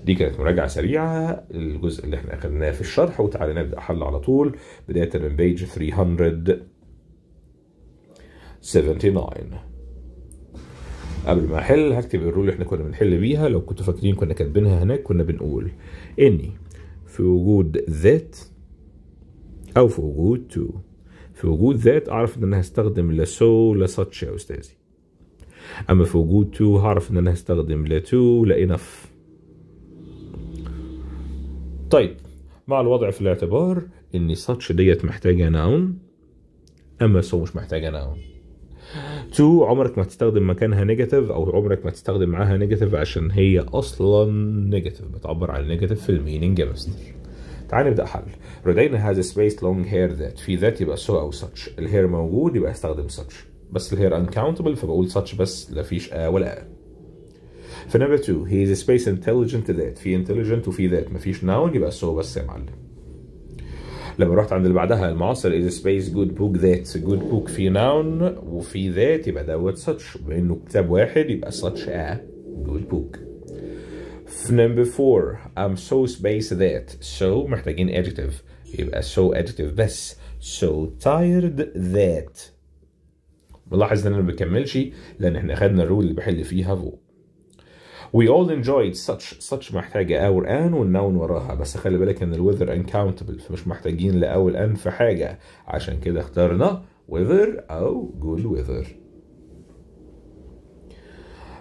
دي كانت مراجعه سريعه الجزء اللي احنا اخدناه في الشرح وتعالى نبدا حل على طول بدايه من بيج 379 قبل ما احل هكتب الرول اللي احنا كنا بنحل بيها لو كنتوا فاكرين كنا كاتبينها هناك كنا بنقول اني في وجود ذات او في وجود تو في وجود ذات اعرف ان انا هستخدم لا سو لا ساتش يا استاذي اما في وجود تو هعرف ان انا هستخدم لا تو لا انف طيب مع الوضع في الاعتبار ان such ديت محتاجه ناون اما سو مش محتاجه ناون تو عمرك ما تستخدم مكانها نيجاتيف او عمرك ما تستخدم معاها نيجاتيف عشان هي اصلا نيجاتيف بتعبر عن نيجاتيف في الميننج يا مستر تعال نبدا حل رودينا هاز سبيس لونج هير ذات في ذات يبقى سو او ساتش الهير موجود يبقى استخدم ساتش بس الهير انكاونتبل فبقول ساتش بس لا فيش اه ولا اه فنمبر 2 هي از سبيس انتليجنت ذات في انتليجنت وفي ذات مفيش ناون يبقى سو بس يا معلم لما رحت عند اللي بعدها المعاصر از سبيس جود بوك ذات جود بوك في ناون وفي ذات يبقى دوت ساتش بما انه كتاب واحد يبقى ساتش ا جود بوك نمبر 4 ام سو سبيس ذات سو محتاجين adjective يبقى so adjective بس سو تايرد ذات ملاحظ ان انا ما بكملش لان احنا اخدنا الرول اللي بحل فيها فوق وي اول انجويد such such محتاجة اور ان والنون وراها بس خلي بالك ان الوذر uncountable فمش محتاجين لأول ان في حاجة عشان كده اخترنا weather أو good weather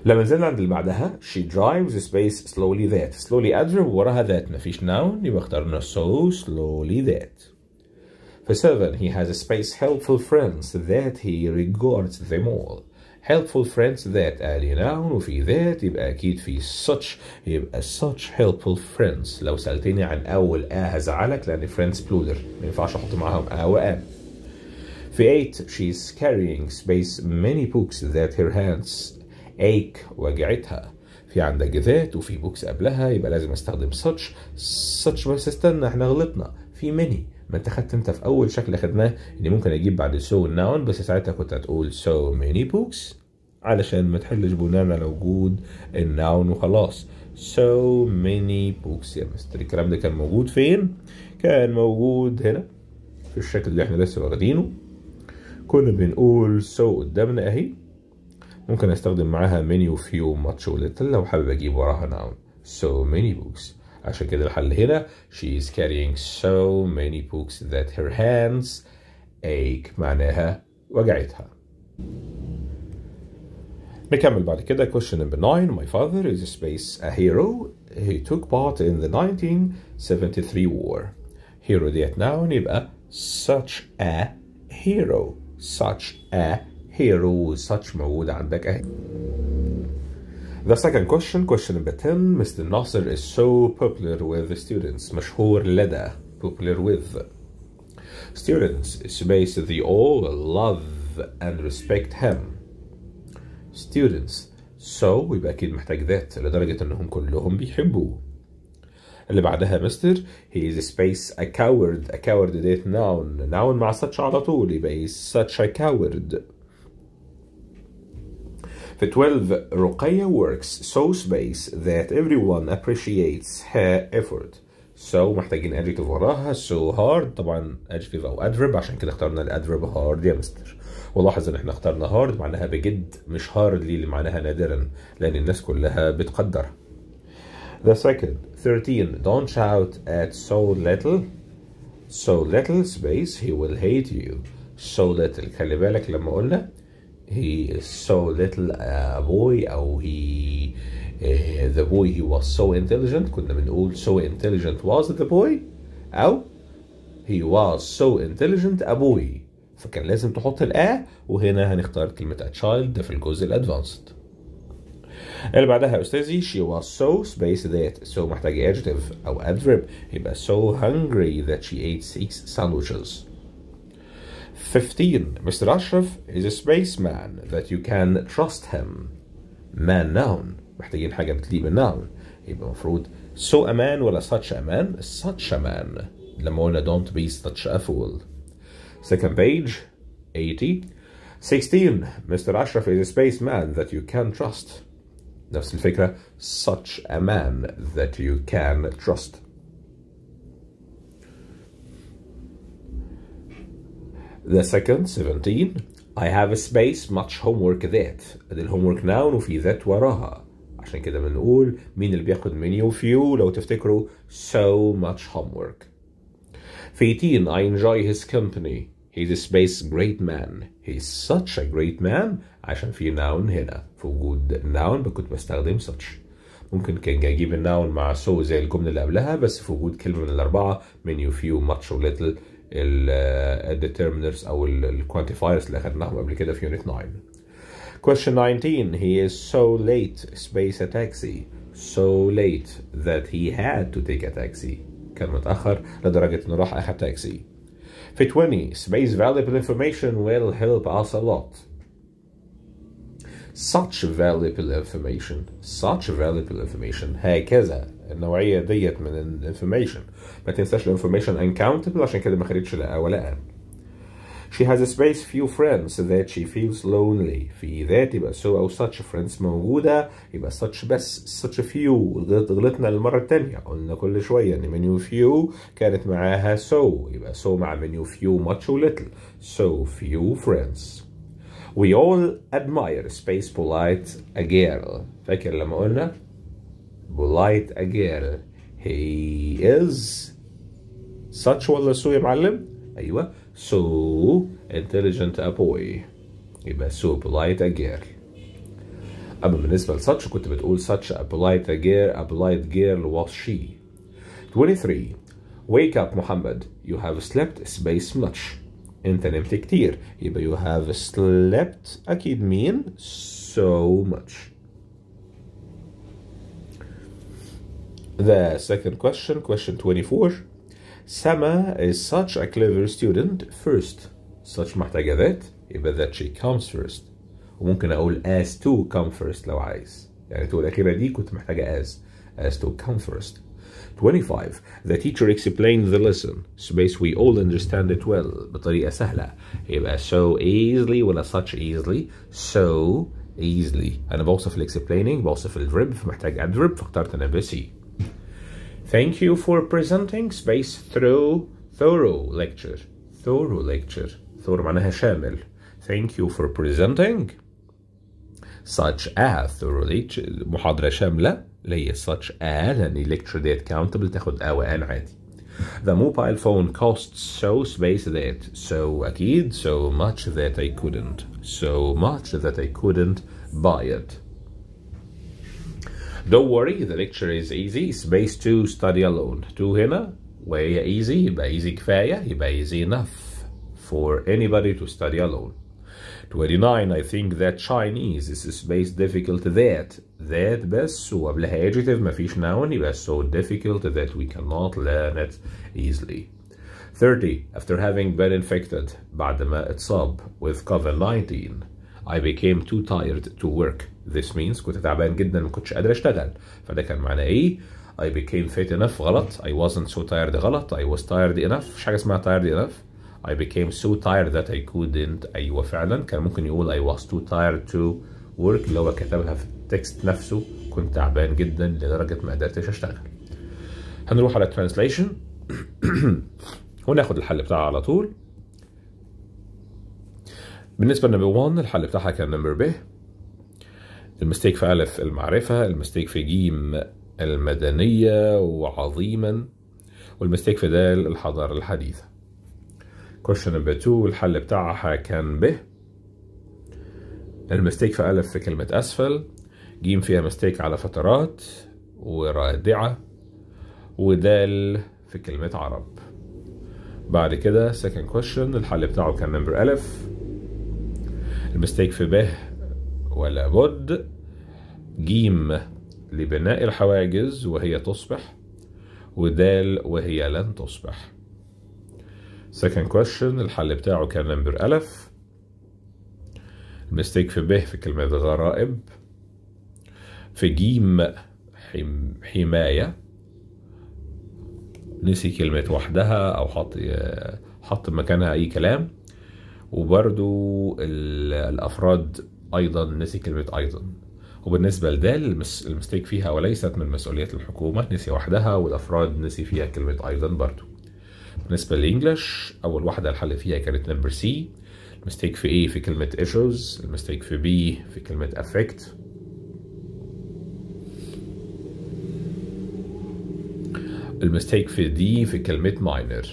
لما نزلنا عند اللي بعدها she drives space slowly that slowly adverb وراها that مفيش noun يبقى اخترنا so slowly that For seven, he has a space helpful friends that he regards them all. helpful friends that ادي noun وفي that يبقى اكيد في such يبقى such helpful friends لو سالتني عن اول ا هزعلك لان friends plural ما ينفعش احط معاهم ا وام في 8 she's carrying space many books that her hands ache وجعتها في عندك ذات وفي بوكس قبلها يبقى لازم استخدم such such بس استنى احنا غلطنا في many ما انت خدت انت في اول شكل خدناه ان ممكن اجيب بعد سو ناون بس ساعتها كنت هتقول سو ميني بوكس علشان ما تحلش بناء على وجود الناون وخلاص so many books يا مستر الكلام ده كان موجود فين كان موجود هنا في الشكل اللي احنا لسه واخدينه كنا بنقول so قدامنا اهي ممكن استخدم معاها many وفيو ماتش وليتل لو حابب اجيب وراها ناون so many books عشان كده الحل هنا she is carrying so many books that her hands ache معناها وجعتها نكمل بعد كده question number 9 my father is a space a hero he took part in the 1973 war hero ديت noun يبقى such a hero such a hero such موجود عندك اهي the second question, question number 10. Mr. Nasser is so popular with the students. مشهور Leda, popular with. Students, space the all love and respect him. Students, so يبقى أكيد محتاج ذات لدرجة إنهم كلهم بيحبوه. اللي بعدها مستر he is a space a coward a coward ديت noun noun مع such على طول يبقى such a coward في 12 رقية works so space that everyone appreciates her effort so محتاجين adjective وراها so hard طبعا adjective او adverb عشان كده اخترنا الادفرب hard يا مستر ولاحظ ان احنا اخترنا hard معناها بجد مش هاردلي اللي معناها نادرا لان الناس كلها بتقدرها The second 13 don't shout at so little so little space he will hate you so little خلي بالك لما قلنا he is so little a uh, boy or oh, he uh, the boy he was so intelligent كنا بنقول so intelligent was the boy او oh, he was so intelligent a boy فكان لازم تحط الآ وهنا هنختار كلمة a child ده في الجزء الادفانسد اللي بعدها يا استاذي she was so spaced that so محتاج adjective او adverb يبقى so hungry that she ate six sandwiches 15. Mr. Ashraf is a spaceman that you can trust him. Man noun. محتاجين حاجة بتليق بالnoun. يبقى المفروض so a man ولا such a man. Such a man. لما قلنا don't be such a fool. Second page. 80. 16. Mr. Ashraf is a spaceman that you can trust. نفس الفكرة. Such a man that you can trust. The second, 17 I have a space much homework that ادي الهومورك noun وفي that وراها عشان كده بنقول مين اللي بياخد مني وفيو لو تفتكروا so much homework في 18 I enjoy his company he's a space great man he's such a great man عشان في noun هنا في وجود noun كنت بستخدم such ممكن كان اجيب الناون مع so زي الجمله اللي قبلها بس في وجود كلمه من الاربعه من you few much or little الديترمينرز او الكوانتيفايرز اللي اخدناهم قبل كده في unit 9 Question 19 He is so late space a taxi so late that he had to take a taxi كان متأخر لدرجة انه راح اخد تاكسي في 20 Space valuable information will help us a lot such valuable information such valuable information هكذا النوعيه ديت من الانفورميشن ما تنساش الانفورميشن انكاونتبل عشان كده ما خدتش لا ولا ان She has a space few friends that she feels lonely في ذات يبقى so أو such friends موجودة يبقى such بس such few غلطنا المرة التانية قلنا كل شوية إن منيو few كانت معاها so يبقى so مع منيو few much و little so few friends We all admire space polite a girl فاكر لما قلنا polite again. He is such ولا سو يا معلم ايوه so intelligent a boy يبقى so polite a girl اما بالنسبه لساتش كنت بتقول such a polite a girl a polite girl was she 23 wake up محمد you have slept space much انت نمت كتير يبقى you have slept اكيد مين so much The second question, question 24. Sama is such a clever student first. Such محتاجة that يبقى that she comes first. وممكن أقول as to come first لو عايز. يعني تقول الأخيرة دي كنت محتاجة as. As to come first. 25. The teacher explained the lesson. Space we all understand it well. بطريقة سهلة. يبقى so easily ولا such easily. So easily. أنا بوصف ال explaining بوصف verb. فمحتاج adverb فاخترت أنا بسي. Thank you for presenting space through thorough lecture. Thorough lecture. Thorough شامل. Thank you for presenting such a thorough محاضرة شاملة اللي هي such a لأن lecture date countable تاخد a و an عادي. The mobile phone costs so space that so أكيد so much that I couldn't so much that I couldn't buy it. Don't worry, the lecture is easy. Space to study alone. To هنا Way easy يبقى easy كفاية easy enough for anybody to study alone. 29 I think that Chinese is space difficult that that بس so. adjective مفيش noun so difficult that we cannot learn it easily. 30 After having been infected بعد اتصاب with COVID-19 I became too tired to work. This means كنت تعبان جدا ما كنتش قادر اشتغل فده كان معناه ايه I became fit enough غلط I wasn't so tired غلط I was tired enough مش حاجة اسمها tired enough I became so tired that I couldn't أيوة فعلا كان ممكن يقول I was too tired to work اللي هو كتبها في التكست نفسه كنت تعبان جدا لدرجة ما قدرتش أشتغل هنروح على translation وناخد الحل بتاعها على طول بالنسبة لنمبر 1 الحل بتاعها كان نمبر ب المستيك في ألف المعرفة المستيك في جيم المدنية وعظيما والمستيك في دال الحضارة الحديثة question number 2 الحل بتاعها كان به المستيك في ألف في كلمة أسفل جيم فيها مستيك على فترات ورادعة ودال في كلمة عرب بعد كده second question الحل بتاعه كان نمبر ألف المستيك في به ولا بد جيم لبناء الحواجز وهي تصبح ودال وهي لن تصبح second question الحل بتاعه كان نمبر ألف المستيك في ب في كلمة غرائب في جيم حماية نسي كلمة وحدها أو حط حط مكانها أي كلام وبرده الأفراد ايضا نسي كلمه ايضا وبالنسبه لده المستيك فيها وليست من مسؤوليات الحكومه نسي وحدها والافراد نسي فيها كلمه ايضا برضو بالنسبه للانجلش اول واحده الحل فيها كانت نمبر سي المستيك في ايه في كلمه issues المستيك في بي في كلمه affect المستيك في دي في كلمه minor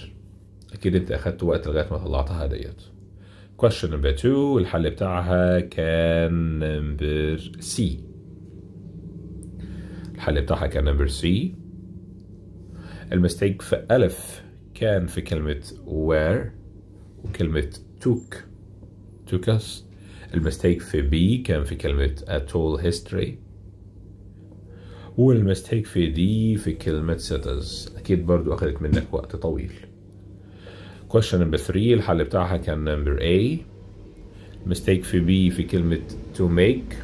اكيد انت اخدت وقت لغايه ما طلعتها ديت question number two الحل بتاعها كان number C الحل بتاعها كان number C المستيك في ألف كان في كلمة where وكلمة took took us المستيك في B كان في كلمة a tall history والمستيك في D في كلمة set us أكيد برضو أخذت منك وقت طويل question number 3 الحل بتاعها كان number A mistake في B في كلمة to make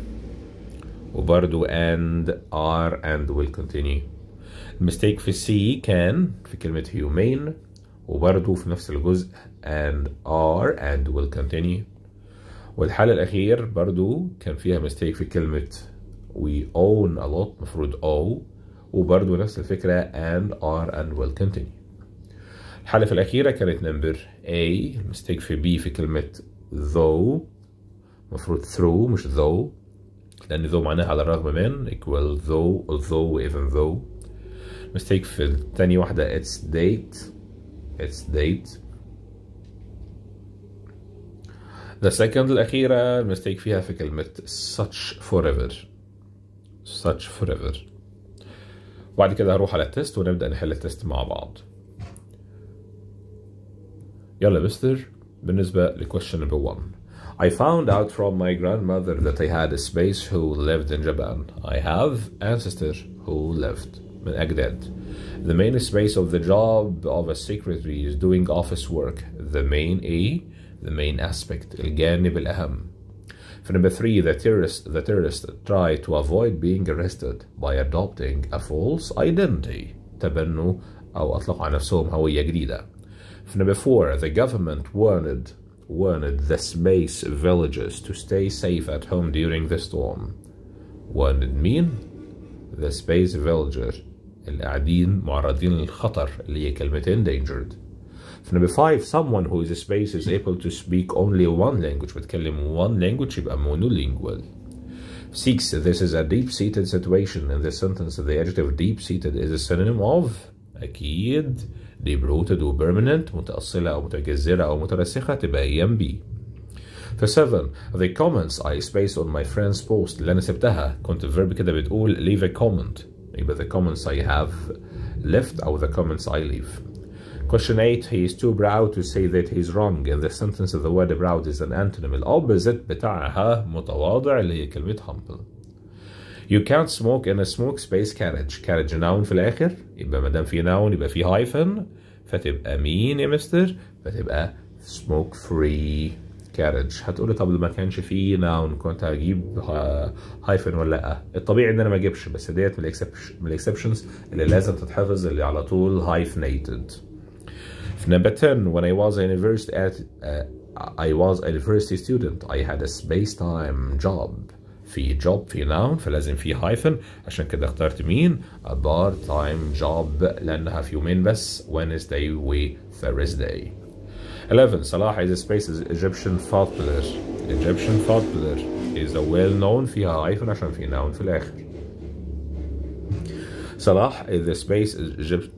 وبرضو and are and will continue mistake في C كان في كلمة humane وبرضو في نفس الجزء and are and will continue والحل الأخير برضو كان فيها mistake في كلمة we own a lot مفروض owe وبرضو نفس الفكرة and are and will continue الحلف الأخيرة كانت نمبر A المستيك في B في كلمة though مفروض through مش though لأن though معناها على الرغم من equal though although even though المستيك في الثانية واحدة it's date it's date The second الأخيرة المستيك فيها في كلمة such forever such forever وبعد كده هروح على التست ونبدأ نحل التست مع بعض Yalla, Mister. question number one I found out from my grandmother that I had a space who lived in Japan. I have ancestors who lived in أجداد. The main space of the job of a secretary is doing office work. The main A, the main aspect, الجانب الأهم. For number three, the terrorist, the terrorist try to avoid being arrested by adopting a false identity. تبنوا أو أطلقوا على نفسهم هوية جديدة. Number four, the government warned, warned the space villagers to stay safe at home during the storm. warned mean The space villagers الاعدين معرضين للخطر اللي هي كلمة endangered. number 5 someone who is a space is able to speak only one language بتكلم one language يبقى monolingual. 6. This is a deep-seated situation. In this sentence, the adjective deep-seated is a synonym of أكيد deep-rooted permanent متأصلة أو متجذرة أو مترسخة تبقى EMB في 7 the comments I space on my friend's post اللي أنا سبتها كنت verb كده بتقول leave a comment يبقى the comments I have left أو the comments I leave Question 8 He is too proud to say that he's wrong In the sentence of the word proud is an antonym الأوبزيت بتاعها متواضع اللي هي كلمة humble You can't smoke in a smoke space carriage carriage noun في الآخر يبقى ما دام في noun يبقى في hyphen فتبقى مين يا مستر فتبقى smoke free carriage هتقولي طب ما كانش في noun كنت هجيب hyphen ولا لا الطبيعي ان انا ما اجيبش بس ديت من الاكسبشنز اللي لازم تتحفظ اللي على طول hyphenated في number 10 when I was a university at, uh, I was a university student I had a space time job في job في noun فلازم في hyphen عشان كده اخترت مين a part time job لانها في يومين بس وينزداي وثيرزداي 11 صلاح is a space Egyptian thought leader. Egyptian thought leader is a well known فيها hyphen عشان في noun في الآخر. صلاح is a space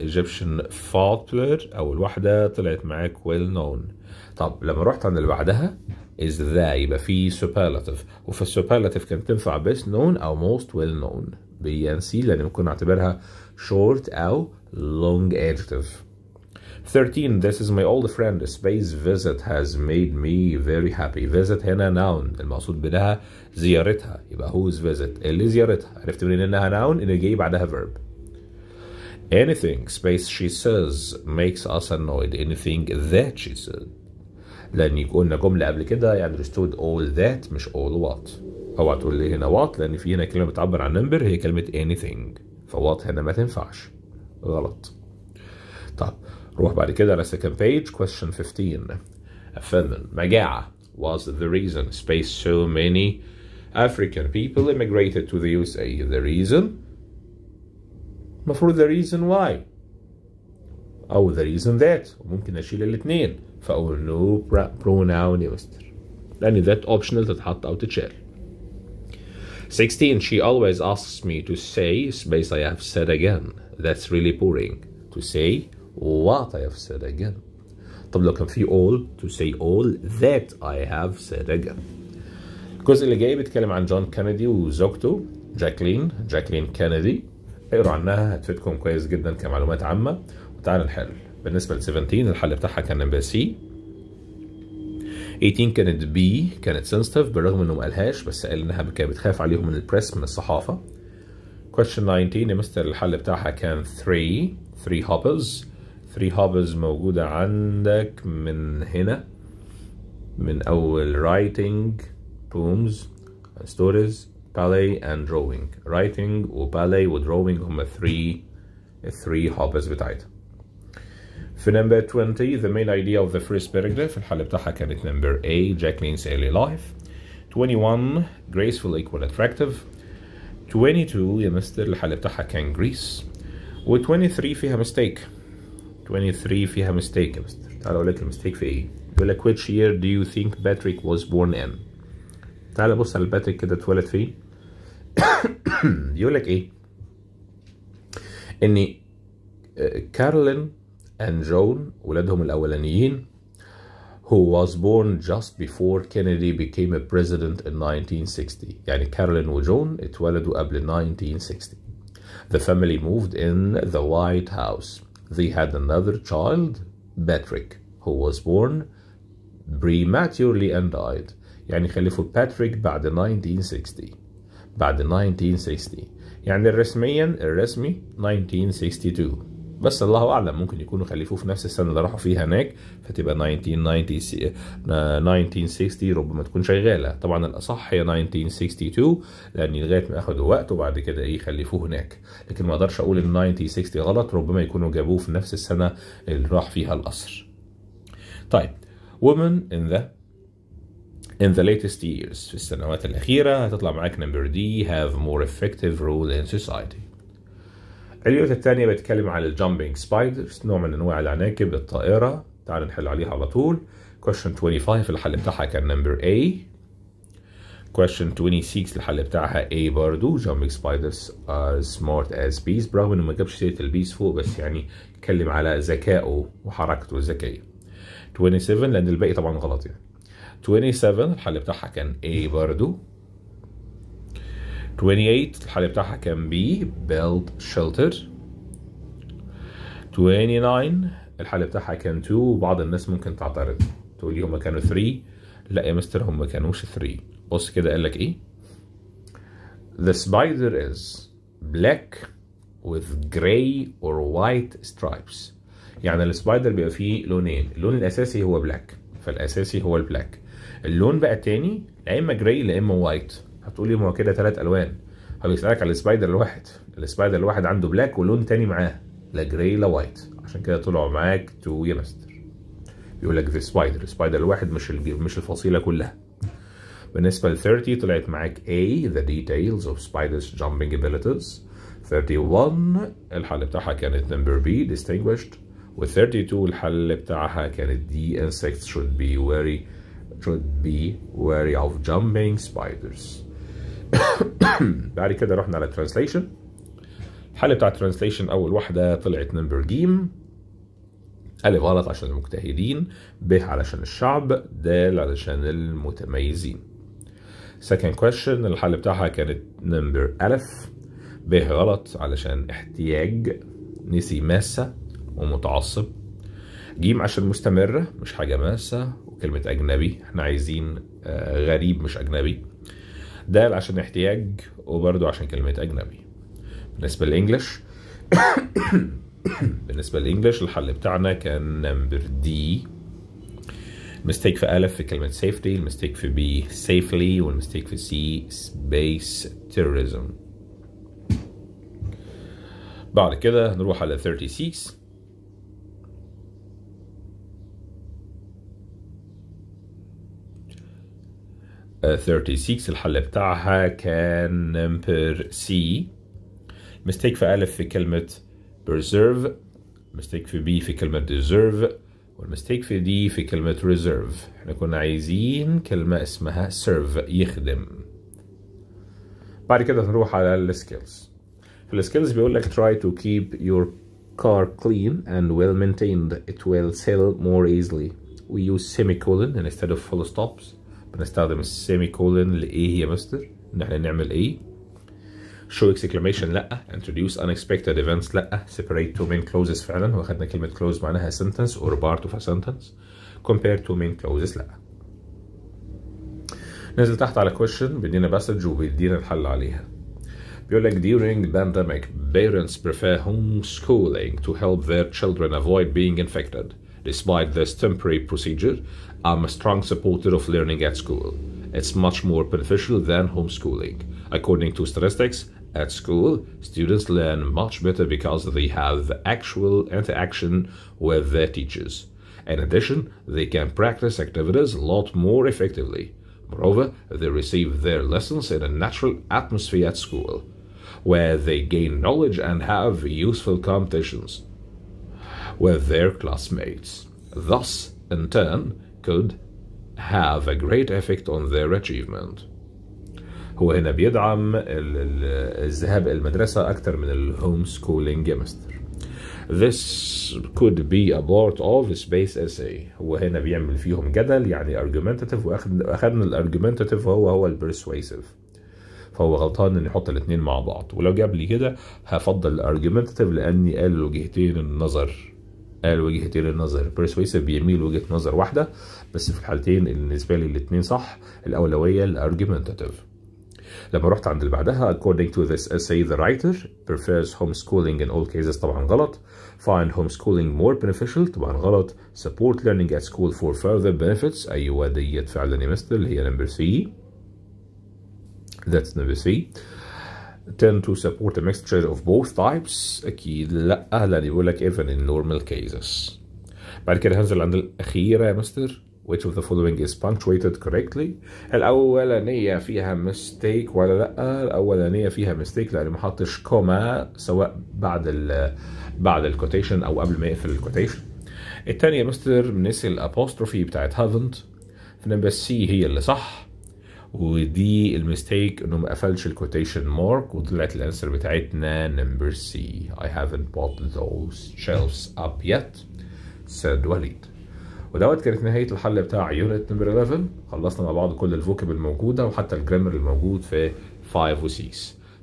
Egyptian thought leader أول واحدة طلعت معاك well known. طب لما رحت عند اللي بعدها is ذا يبقى في superlative وفي superlative كانت تنفع best known أو most well known بي and لأن ممكن نعتبرها short أو long adjective 13 this is my old friend space visit has made me very happy visit هنا noun المقصود بدها زيارتها يبقى whose visit اللي زيارتها عرفت منين انها noun ان جاي بعدها verb anything space she says makes us annoyed anything that she said لان قلنا جمله قبل كده يعني understood all that مش all what اوعى تقول لي هنا what لان في هنا كلمه بتعبر عن نمبر هي كلمه anything ف what هنا ما تنفعش غلط طب روح بعد كده على second page question 15 فيلم مجاعه was the reason space so many African people immigrated to the USA the reason المفروض the reason why أو the reason that ممكن أشيل الاثنين فاقول no pronoun يا مستر لان that optional تتحط او تتشال 16 she always asks me to say space I have said again that's really boring to say what I have said again طب لو كان في all to say all that I have said again الجزء اللي جاي بيتكلم عن جون كينيدي وزوجته جاكلين جاكلين كينيدي اقروا عنها هتفيدكم كويس جدا كمعلومات عامه وتعالى نحل بالنسبه ل 17 الحل بتاعها كان نمبر سي 18 كانت بي كانت سنسيتيف بالرغم انه ما قالهاش بس قال انها كانت بتخاف عليهم من البريس من الصحافه question 19 يا مستر الحل بتاعها كان 3 3 هوبرز 3 هوبرز موجوده عندك من هنا من اول رايتنج بومز ستوريز بالي اند دروينج رايتنج وبالي ودروينج هم 3 3 هوبرز بتاعتها في نمبر 20 the main idea of the first paragraph الحل بتاعها كانت نمبر A Jacqueline's early life 21 graceful equal attractive 22 يا مستر الحل بتاعها كان Greece و 23 فيها mistake 23 فيها mistake يا مستر تعال اقول لك المستيك في ايه يقول لك which year do you think Patrick was born in تعال بص على باتريك كده اتولد فين يقول لك ايه ان آه، كارلين and Joan ولادهم الأولانيين who was born just before Kennedy became a president in 1960 يعني كارولين وجون اتولدوا قبل 1960 The family moved in the White House They had another child Patrick who was born prematurely and died يعني خلفوا باتريك بعد 1960 بعد 1960 يعني رسميا الرسمي 1962 بس الله اعلم ممكن يكونوا خلفوه في نفس السنه اللي راحوا فيها هناك فتبقى 1990 1960 آه، ربما تكون شغاله طبعا الاصح هي 1962 لان لغايه ما اخذوا وقت وبعد كده ايه خلفوه هناك لكن ما اقدرش اقول ان 1960 غلط ربما يكونوا جابوه في نفس السنه اللي راح فيها القصر طيب women in the in the latest years في السنوات الأخيرة هتطلع معاك نمبر دي have more effective role in society الفيديوهات الثانية بتكلم عن الجامبينج سبايدرز نوع من انواع العناكب الطائرة تعال نحل عليها على طول question 25 الحل بتاعها كان نمبر A question 26 الحل بتاعها A برضو jumping spiders are smart as bees برغم انه ما جابش سيره البيز فوق بس يعني اتكلم على ذكائه وحركته الذكيه 27 لان الباقي طبعا غلط يعني 27 الحل بتاعها كان A برضو 28 الحل بتاعها كان بي build shelter 29 الحل بتاعها كان 2 وبعض الناس ممكن تعترض تقول لي هما كانوا 3 لا يا مستر هما كانوش 3 بص كده قال لك ايه The spider is black with gray or white stripes يعني السبايدر بيبقى فيه لونين اللون الاساسي هو بلاك فالاساسي هو البلاك اللون بقى التاني يا اما جراي يا اما وايت هتقولي ما هو كده ثلاث الوان فبيسالك على السبايدر الواحد السبايدر الواحد عنده بلاك ولون تاني معاه لا جراي لا وايت عشان كده طلعوا معاك تو يا ماستر بيقول لك في سبايدر السبايدر الواحد مش مش الفصيله كلها بالنسبه ل 30 طلعت معاك A the details of spiders jumping abilities 31 الحل بتاعها كانت number B distinguished و 32 الحل بتاعها كانت D insects should be wary should be wary of jumping spiders بعد كده رحنا على ترانسليشن الحل بتاع ترانسليشن اول واحده طلعت نمبر جيم ألف غلط عشان المجتهدين ب علشان الشعب د علشان المتميزين second question الحل بتاعها كانت نمبر ألف ب غلط علشان احتياج نسي ماسة ومتعصب جيم عشان مستمرة مش حاجة ماسة وكلمة أجنبي احنا عايزين آه، غريب مش أجنبي ده عشان احتياج وبرده عشان كلمة أجنبي بالنسبة للإنجليش بالنسبة للإنجليش الحل بتاعنا كان نمبر دي مستيك في ألف في كلمة سيفتي المستيك في بي سيفلي والمستيك في سي سبيس terrorism بعد كده نروح على 36 36 الحل بتاعها كان نمبر سي مستيك في ألف في كلمة بريزيرف مستيك في بي في كلمة ديزيرف والمستيك في دي في كلمة ريزيرف احنا كنا عايزين كلمة اسمها serve يخدم بعد كده هنروح على السكيلز في السكيلز بيقول لك try to keep your car clean and well maintained it will sell more easily we use semicolon instead of full stops بنستخدم السيمي كولن لايه يا مستر ان احنا نعمل ايه show exclamation لا introduce unexpected events لا separate two main clauses فعلا واخدنا كلمه close معناها sentence or part of a sentence compare two main clauses لا نزل تحت على question بيدينا باسج وبيدينا الحل عليها بيقول لك during the pandemic parents prefer homeschooling to help their children avoid being infected Despite this temporary procedure, I'm a strong supporter of learning at school. It's much more beneficial than homeschooling. According to statistics, at school, students learn much better because they have actual interaction with their teachers. In addition, they can practice activities a lot more effectively. Moreover, they receive their lessons in a natural atmosphere at school, where they gain knowledge and have useful competitions. with their classmates, thus, in turn, could have a great effect on their achievement. هو هنا بيدعم الذهاب الى المدرسه أكثر من الهوم سكولينج مستر This could be a part of space essay وهنا بيعمل فيهم جدل يعني argumentative واخدنا وهو هو هو البرسويسيف فهو غلطان ان يحط الاثنين مع بعض ولو جاب لي كده هفضل الارجومنتاتيف لاني قال وجهتين النظر قال وجهتين للنظر persuasive بيميل وجهه نظر واحده بس في الحالتين بالنسبه لي الاثنين صح الاولويه الارجيومنتاتيف لما رحت عند اللي بعدها according to this essay the writer prefers homeschooling in all cases طبعا غلط find homeschooling more beneficial طبعا غلط support learning at school for further benefits ايوه ديت فعلا يا مستر اللي هي number 3 that's number 3 tend to support a mixture of both types اكيد لا لان بيقول لك even in normal cases بعد كده هنزل عند الاخيره يا مستر which of the following is punctuated correctly الاولانيه فيها mistake ولا لا الاولانيه فيها mistake لان ما حطش كوما سواء بعد ال بعد الكوتيشن او قبل ما يقفل الكوتيشن الثانيه مستر نسي الابوستروفي بتاعت haven't فنمبر سي هي اللي صح ودي المستيك انه ما قفلش الكوتيشن مارك وطلعت الانسر بتاعتنا نمبر سي I haven't bought those shelves up yet said وليد ودوت كانت نهاية الحل بتاع يونت نمبر 11 خلصنا مع بعض كل الفوكب الموجودة وحتى الجرامر الموجود في 5 و 6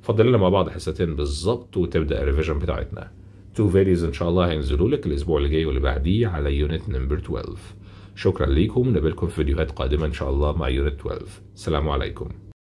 فاضل لنا مع بعض حصتين بالظبط وتبدأ الريفيجن بتاعتنا تو فيديوز ان شاء الله هينزلوا لك الاسبوع اللي جاي واللي بعديه على يونت نمبر 12 شكرا ليكم نقابلكم في فيديوهات قادمة إن شاء الله مع يونت 12 السلام عليكم